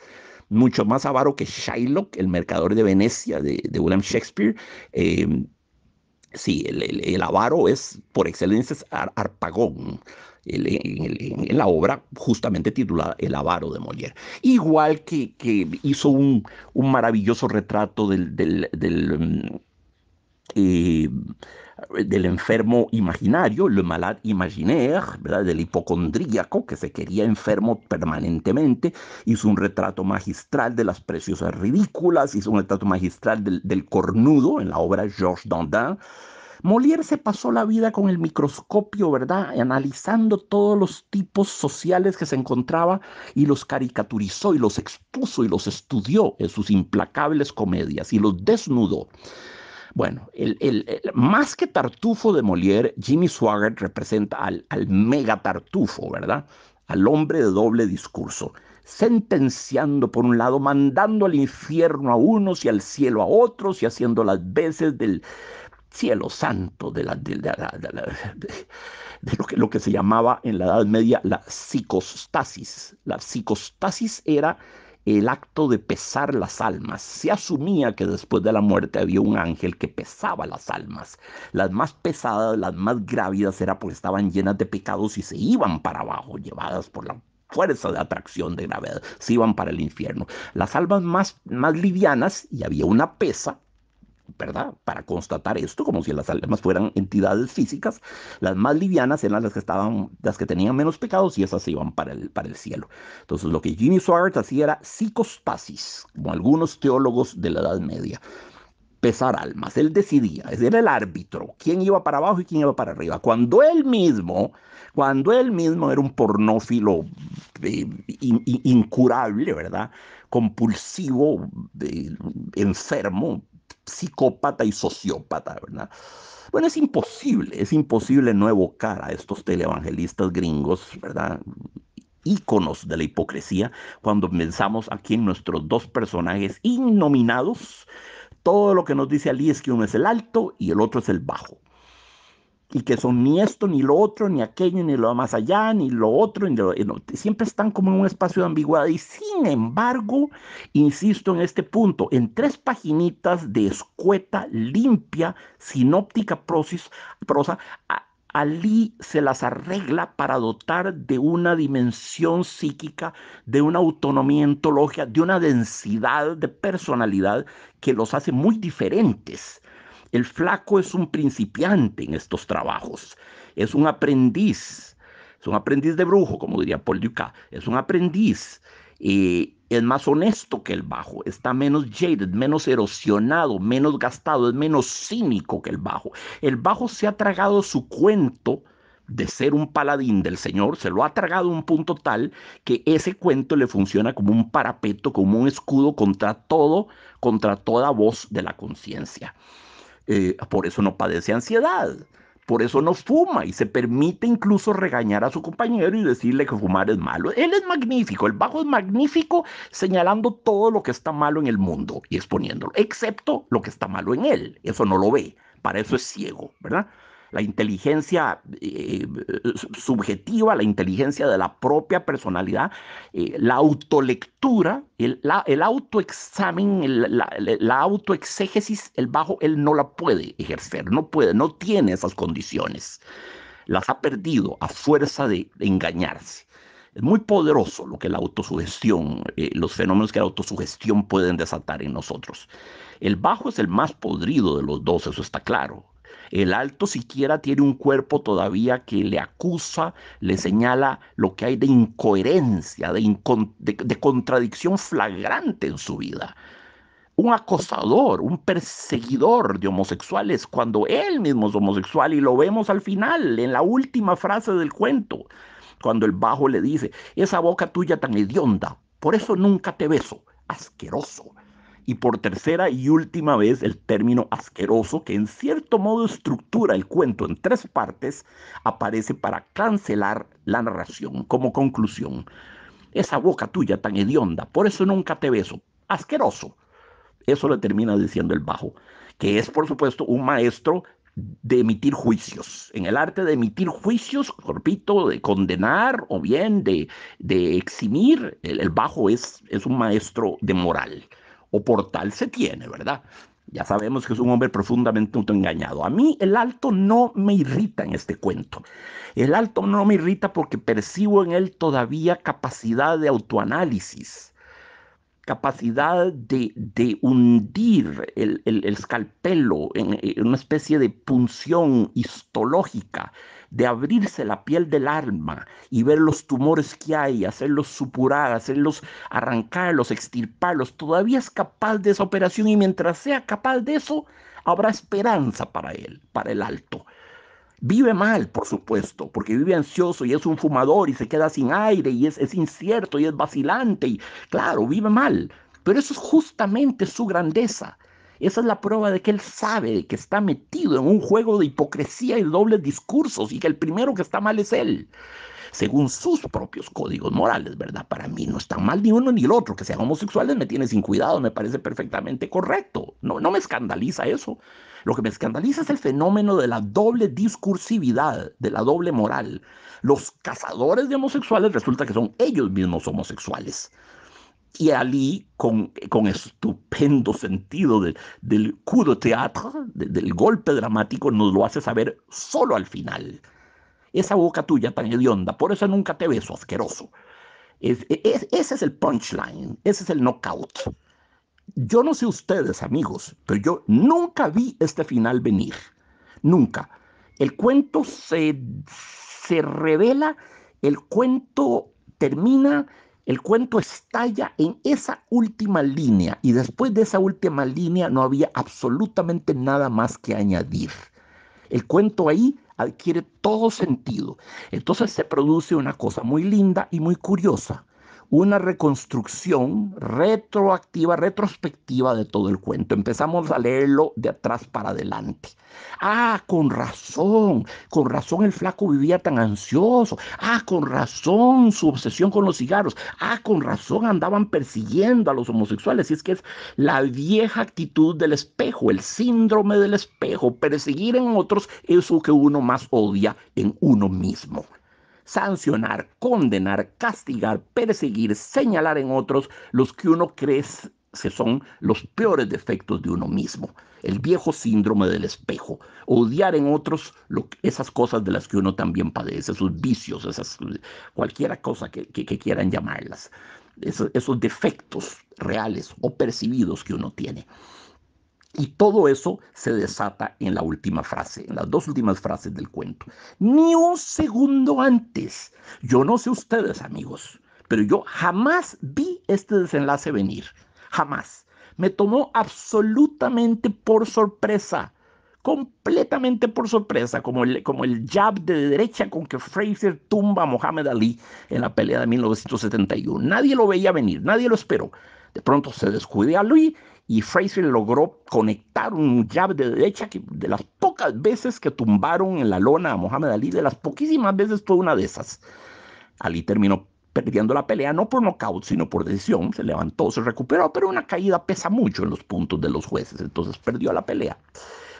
mucho más avaro que Shylock, el mercador de Venecia de, William Shakespeare. Em, sí, el, avaro es por excelencia es Arpagón. en, la obra justamente titulada El avaro de Molière. Igual que, que hizo un, maravilloso retrato del, del, del em, eh, del enfermo imaginario, le malade imaginaire, ¿verdad? del hipocondríaco que se quería enfermo permanentemente, hizo un retrato magistral de las preciosas ridículas, hizo un retrato magistral del, cornudo en la obra Georges Dandin. Molière se pasó la vida con el microscopio, ¿verdad? Analizando todos los tipos sociales que se encontraba y los caricaturizó y los expuso y los estudió en sus implacables comedias y los desnudó. Bueno, el, más que tartufo de Molière, Jimmy Swaggart representa al, mega tartufo, ¿verdad? Al hombre de doble discurso, sentenciando por un lado, mandando al infierno a unos y al cielo a otros y haciendo las veces del cielo santo, de, la, de, lo, que, lo que se llamaba en la Edad Media la psicostasis. La psicostasis era el acto de pesar las almas. Se asumía que después de la muerte había un ángel que pesaba las almas. Las más pesadas, las más grávidas, era porque estaban llenas de pecados y se iban para abajo, llevadas por la fuerza de atracción de gravedad, se iban para el infierno. Las almas más, más livianas, y había una pesa, ¿verdad? Para constatar esto, como si las almas fueran entidades físicas, las más livianas eran las que estaban, las que tenían menos pecados y esas se iban para el, para el cielo. Entonces, lo que Jimmy Swartz hacía era psicostasis, como algunos teólogos de la Edad Media. Pesar almas, él decidía, era el árbitro, quién iba para abajo y quién iba para arriba. Cuando él mismo, cuando él mismo era un pornófilo eh, incurable, ¿verdad? compulsivo, eh, enfermo, psicópata y sociópata, ¿verdad? Bueno, es imposible, es imposible no evocar a estos televangelistas gringos, ¿verdad? íconos de la hipocresía cuando pensamos aquí en nuestros dos personajes innominados. Todo lo que nos dice Ali es que uno es el alto y el otro es el bajo y que son ni esto, ni lo otro, ni aquello, ni lo más allá, ni lo otro, ni siempre están como en un espacio de ambigüedad. Y sin embargo, insisto en este punto, en tres paginitas de escueta, limpia, sinóptica prosis, prosa, Ali se las arregla para dotar de una dimensión psíquica, de una autonomía ontológica, de una densidad de personalidad que los hace muy diferentes el flaco es un principiante en estos trabajos, es un aprendiz, es un aprendiz de brujo, como diría Paul Ducat, es un aprendiz. es más honesto que el bajo, está menos jaded, menos erosionado, menos gastado, es menos cínico que el bajo. El bajo se ha tragado su cuento de ser un paladín del Señor, se lo ha tragado a un punto tal que ese cuento le funciona como un parapeto, como un escudo contra todo, contra toda voz de la conciencia. Eh, por eso no padece ansiedad, por eso no fuma y se permite incluso regañar a su compañero y decirle que fumar es malo. Él es magnífico, el bajo es magnífico señalando todo lo que está malo en el mundo y exponiéndolo, excepto lo que está malo en él, eso no lo ve, para eso es ciego, ¿verdad? la inteligencia eh, subjetiva, la inteligencia de la propia personalidad, eh, la autolectura, el, autoexamen, la, autoexégesis, el bajo, él no la puede ejercer, no puede, no tiene esas condiciones. Las ha perdido a fuerza de, engañarse. Es muy poderoso lo que la autosugestión, eh, los fenómenos que la autosugestión pueden desatar en nosotros. El bajo es el más podrido de los dos, eso está claro. El alto siquiera tiene un cuerpo todavía que le acusa, le señala lo que hay de incoherencia, de, contradicción flagrante en su vida un acosador, un perseguidor de homosexuales, cuando él mismo es homosexual y lo vemos al final, en la última frase del cuento, cuando el bajo le dice, esa boca tuya tan hedionda, por eso nunca te beso, asqueroso y por tercera y última vez el término asqueroso que en cierto modo estructura el cuento en tres partes aparece para cancelar la narración como conclusión. Esa boca tuya tan hedionda, por eso nunca te beso. Asqueroso. Eso le termina diciendo el bajo, que es por supuesto un maestro de emitir juicios, en el arte de emitir juicios, repito, de condenar o bien de, eximir, el, bajo es, es un maestro de moral o por tal se tiene, ¿verdad? Ya sabemos que es un hombre profundamente autoengañado. A mí el alto no me irrita en este cuento. El alto no me irrita porque percibo en él todavía capacidad de autoanálisis, capacidad de, de hundir el, el, escalpelo en una especie de punción histológica de abrirse la piel del alma y ver los tumores que hay, hacerlos supurar, hacerlos arrancarlos, extirparlos, todavía es capaz de esa operación y mientras sea capaz de eso, habrá esperanza para él, para el alto. Vive mal, por supuesto, porque vive ansioso y es un fumador y se queda sin aire y es, es incierto y es vacilante y claro, vive mal, pero eso es justamente su grandeza. Esa es la prueba de que él sabe que está metido en un juego de hipocresía y dobles discursos y que el primero que está mal es él, según sus propios códigos morales, ¿verdad? Para mí no está mal ni uno ni el otro. Que sean homosexuales me tiene sin cuidado, me parece perfectamente correcto. No, no me escandaliza eso. Lo que me escandaliza es el fenómeno de la doble discursividad, de la doble moral. Los cazadores de homosexuales resulta que son ellos mismos homosexuales y Ali, con, con estupendo sentido del coup de teatro, del golpe dramático, nos lo hace saber solo al final. Esa boca tuya tan hedionda, por eso nunca te beso, asqueroso. es, ese es el punchline, ese es el knockout. Yo no sé ustedes, amigos, pero yo nunca vi este final venir. Nunca. El cuento se, se revela, el cuento termina el cuento estalla en esa última línea y después de esa última línea no había absolutamente nada más que añadir. El cuento ahí adquiere todo sentido. Entonces se produce una cosa muy linda y muy curiosa una reconstrucción retroactiva, retrospectiva de todo el cuento. Empezamos a leerlo de atrás para adelante. Ah, con razón, con razón el flaco vivía tan ansioso. Ah, con razón su obsesión con los cigarros. Ah, con razón andaban persiguiendo a los homosexuales. Y es que es la vieja actitud del espejo, el síndrome del espejo. Perseguir en otros eso que uno más odia en uno mismo sancionar, condenar, castigar, perseguir, señalar en otros los que uno cree que son los peores defectos de uno mismo, el viejo síndrome del espejo, odiar en otros esas cosas de las que uno también padece, esos vicios, esas, cualquiera cosa que, quieran llamarlas, esos defectos reales o percibidos que uno tiene. Y todo eso se desata en la última frase, en las dos últimas frases del cuento. Ni un segundo antes. Yo no sé ustedes, amigos, pero yo jamás vi este desenlace venir. Jamás. Me tomó absolutamente por sorpresa. Completamente por sorpresa, como el, como el jab de derecha con que Fraser tumba a Mohamed Ali en la pelea de 1971. Nadie lo veía venir, nadie lo esperó. De pronto se descuide a Luis y Frazier logró conectar un jab de derecha que de las pocas veces que tumbaron en la lona a Mohamed Ali, de las poquísimas veces fue una de esas. Ali terminó perdiendo la pelea, no por nocaut, sino por decisión, se levantó, se recuperó, pero una caída pesa mucho en los puntos de los jueces, entonces perdió la pelea.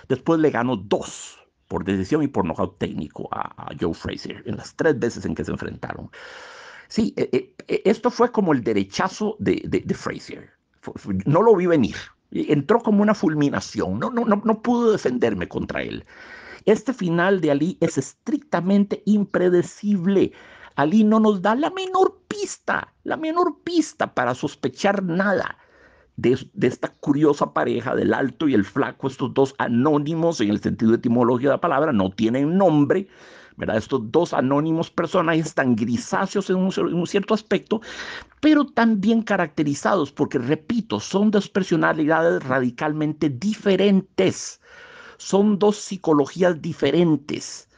Después le ganó dos por decisión y por nocaut técnico a, Joe Frazier en las tres veces en que se enfrentaron. Sí, e, e, e, esto fue como el derechazo de, de, de Frazier no lo vi venir. Entró como una fulminación, no, no, no, no pudo defenderme contra él. Este final de Ali es estrictamente impredecible. Ali no nos da la menor pista, la menor pista para sospechar nada de, de, esta curiosa pareja del alto y el flaco, estos dos anónimos en el sentido etimológico de la palabra, no tienen nombre, estos dos anónimos personajes tan grisáceos en un, en un cierto aspecto, pero tan bien caracterizados, porque repito, son dos personalidades radicalmente diferentes, son dos psicologías diferentes.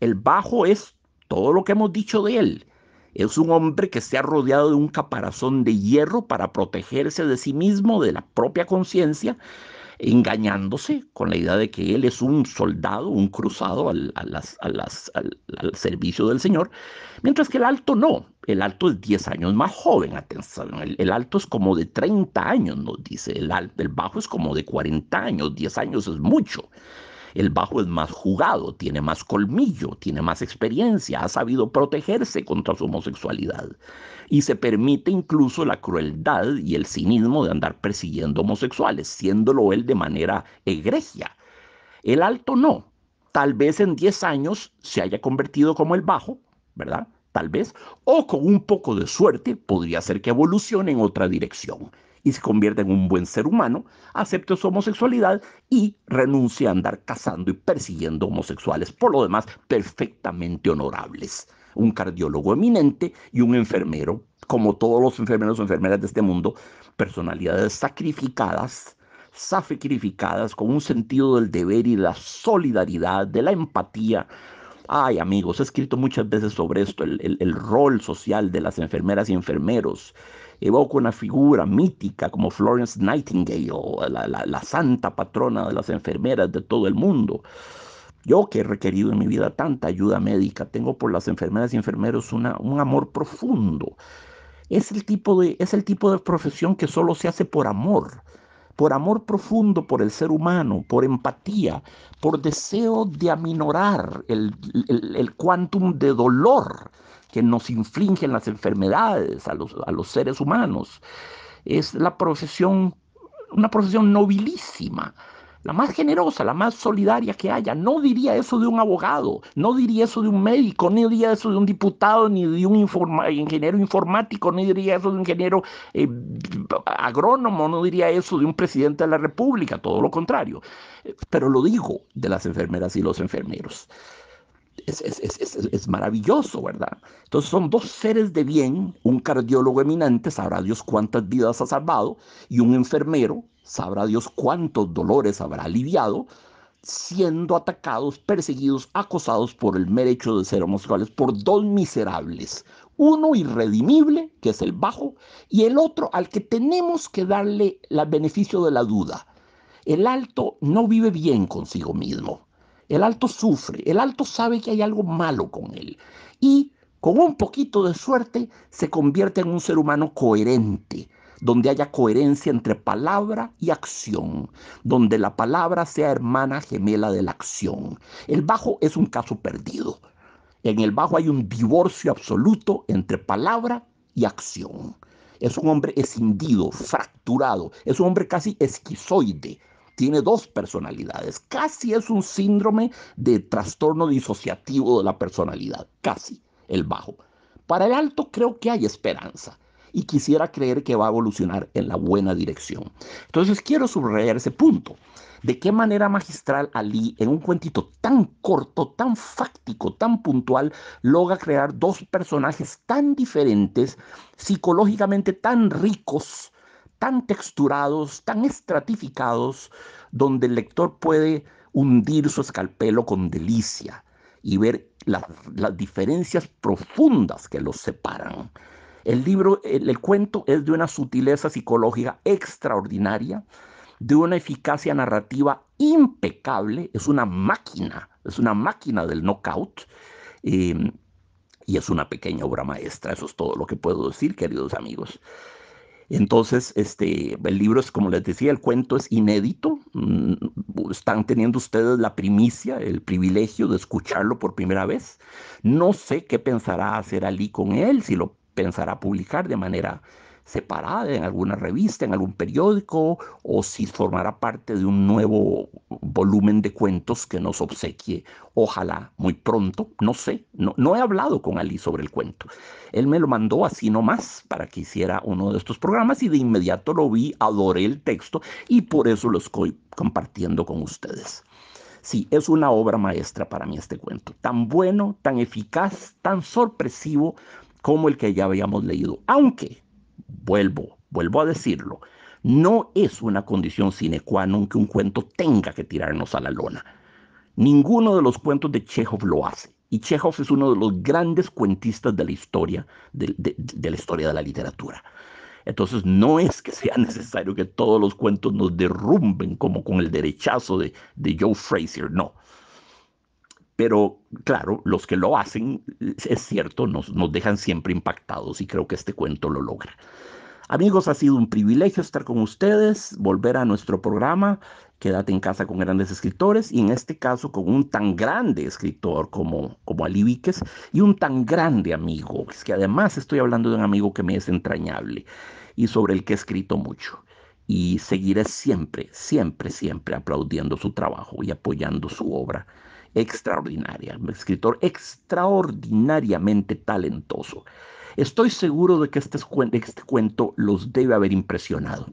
El bajo es todo lo que hemos dicho de él, es un hombre que se ha rodeado de un caparazón de hierro para protegerse de sí mismo, de la propia conciencia, engañándose con la idea de que él es un soldado, un cruzado al, servicio del Señor, mientras que el alto no, el alto es 10 años más joven, atención, el, alto es como de 30 años, nos dice, el, el bajo es como de 40 años, 10 años es mucho. El bajo es más jugado, tiene más colmillo, tiene más experiencia, ha sabido protegerse contra su homosexualidad y se permite incluso la crueldad y el cinismo de andar persiguiendo homosexuales, siéndolo él de manera egregia. El alto no. Tal vez en 10 años se haya convertido como el bajo, ¿verdad? Tal vez. O con un poco de suerte podría ser que evolucione en otra dirección y se convierte en un buen ser humano, acepte su homosexualidad y renuncia a andar cazando y persiguiendo homosexuales, por lo demás perfectamente honorables. Un cardiólogo eminente y un enfermero, como todos los enfermeros o enfermeras de este mundo, personalidades sacrificadas, sacrificadas con un sentido del deber y la solidaridad, de la empatía, Ay, amigos, he escrito muchas veces sobre esto, el, rol social de las enfermeras y enfermeros, Evoco una figura mítica como Florence Nightingale, la, la, santa patrona de las enfermeras de todo el mundo. Yo que he requerido en mi vida tanta ayuda médica, tengo por las enfermeras y enfermeros una, un amor profundo. Es el, tipo de, es el tipo de profesión que solo se hace por amor, por amor profundo por el ser humano, por empatía, por deseo de aminorar el, el, el quantum de dolor que nos infligen las enfermedades a los, seres humanos. Es la profesión, una profesión nobilísima, la más generosa, la más solidaria que haya. No diría eso de un abogado, no diría eso de un médico, ni diría eso de un diputado, ni de un ingeniero informático, ni diría eso de un ingeniero eh, agrónomo, no diría eso de un presidente de la República, todo lo contrario. Pero lo digo de las enfermeras y los enfermeros es, maravilloso, ¿verdad? Entonces son dos seres de bien, un cardiólogo eminente, sabrá Dios cuántas vidas ha salvado, y un enfermero, sabrá Dios cuántos dolores habrá aliviado, siendo atacados, perseguidos, acosados por el merecho hecho de ser homosexuales, por dos miserables, uno irredimible, que es el bajo, y el otro al que tenemos que darle el beneficio de la duda. El alto no vive bien consigo mismo el alto sufre, el alto sabe que hay algo malo con él y con un poquito de suerte se convierte en un ser humano coherente, donde haya coherencia entre palabra y acción, donde la palabra sea hermana gemela de la acción. El bajo es un caso perdido. En el bajo hay un divorcio absoluto entre palabra y acción. Es un hombre escindido, fracturado, es un hombre casi esquizoide, tiene dos personalidades. Casi es un síndrome de trastorno disociativo de la personalidad, casi el bajo. Para el alto creo que hay esperanza y quisiera creer que va a evolucionar en la buena dirección. Entonces quiero subrayar ese punto. De qué manera magistral Ali, en un cuentito tan corto, tan fáctico, tan puntual, logra crear dos personajes tan diferentes, psicológicamente tan ricos, tan texturados, tan estratificados, donde el lector puede hundir su escalpelo con delicia y ver las, diferencias profundas que los separan. El libro, el, cuento es de una sutileza psicológica extraordinaria, de una eficacia narrativa impecable, es una máquina, es una máquina del knockout. Eh, y es una pequeña obra maestra, eso es todo lo que puedo decir, queridos amigos. Entonces, este, el libro es, como les decía, el cuento es inédito. Mm, están teniendo ustedes la primicia, el privilegio de escucharlo por primera vez. No sé qué pensará hacer Ali con él, si lo pensará publicar de manera separada en alguna revista, en algún periódico, o si formará parte de un nuevo volumen de cuentos que nos obsequie, ojalá muy pronto, no sé, no, no he hablado con Ali sobre el cuento. Él me lo mandó así nomás para que hiciera uno de estos programas y de inmediato lo vi, adoré el texto y por eso lo estoy compartiendo con ustedes. Sí, es una obra maestra para mí este cuento, tan bueno, tan eficaz, tan sorpresivo como el que ya habíamos leído, aunque Vuelvo, vuelvo a decirlo. No es una condición sine qua non que un cuento tenga que tirarnos a la lona. Ninguno de los cuentos de Chekhov lo hace. Y Chekhov es uno de los grandes cuentistas de la historia, de, la historia de la literatura. Entonces no es que sea necesario que todos los cuentos nos derrumben como con el derechazo de, de Joe Frazier, no. Pero claro, los que lo hacen, es cierto, nos, dejan siempre impactados y creo que este cuento lo logra. Amigos, ha sido un privilegio estar con ustedes, volver a nuestro programa, Quédate en casa con grandes escritores y en este caso con un tan grande escritor como, como Ali Víquez y un tan grande amigo, es que además estoy hablando de un amigo que me es entrañable y sobre el que he escrito mucho. Y seguiré siempre, siempre, siempre aplaudiendo su trabajo y apoyando su obra extraordinaria, un escritor extraordinariamente talentoso. Estoy seguro de que este, este, cuento los debe haber impresionado.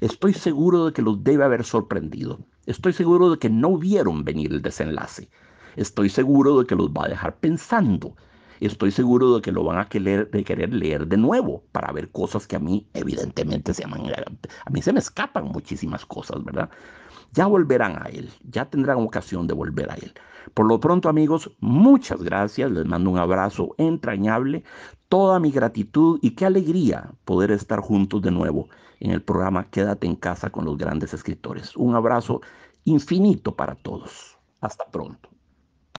Estoy seguro de que los debe haber sorprendido. Estoy seguro de que no vieron venir el desenlace. Estoy seguro de que los va a dejar pensando. Estoy seguro de que lo van a querer, de querer leer de nuevo para ver cosas que a mí evidentemente se me, a mí se me escapan muchísimas cosas, ¿verdad? ya volverán a Él, ya tendrán ocasión de volver a Él. Por lo pronto, amigos, muchas gracias, les mando un abrazo entrañable, toda mi gratitud y qué alegría poder estar juntos de nuevo en el programa Quédate en casa con los grandes escritores. Un abrazo infinito para todos. Hasta pronto.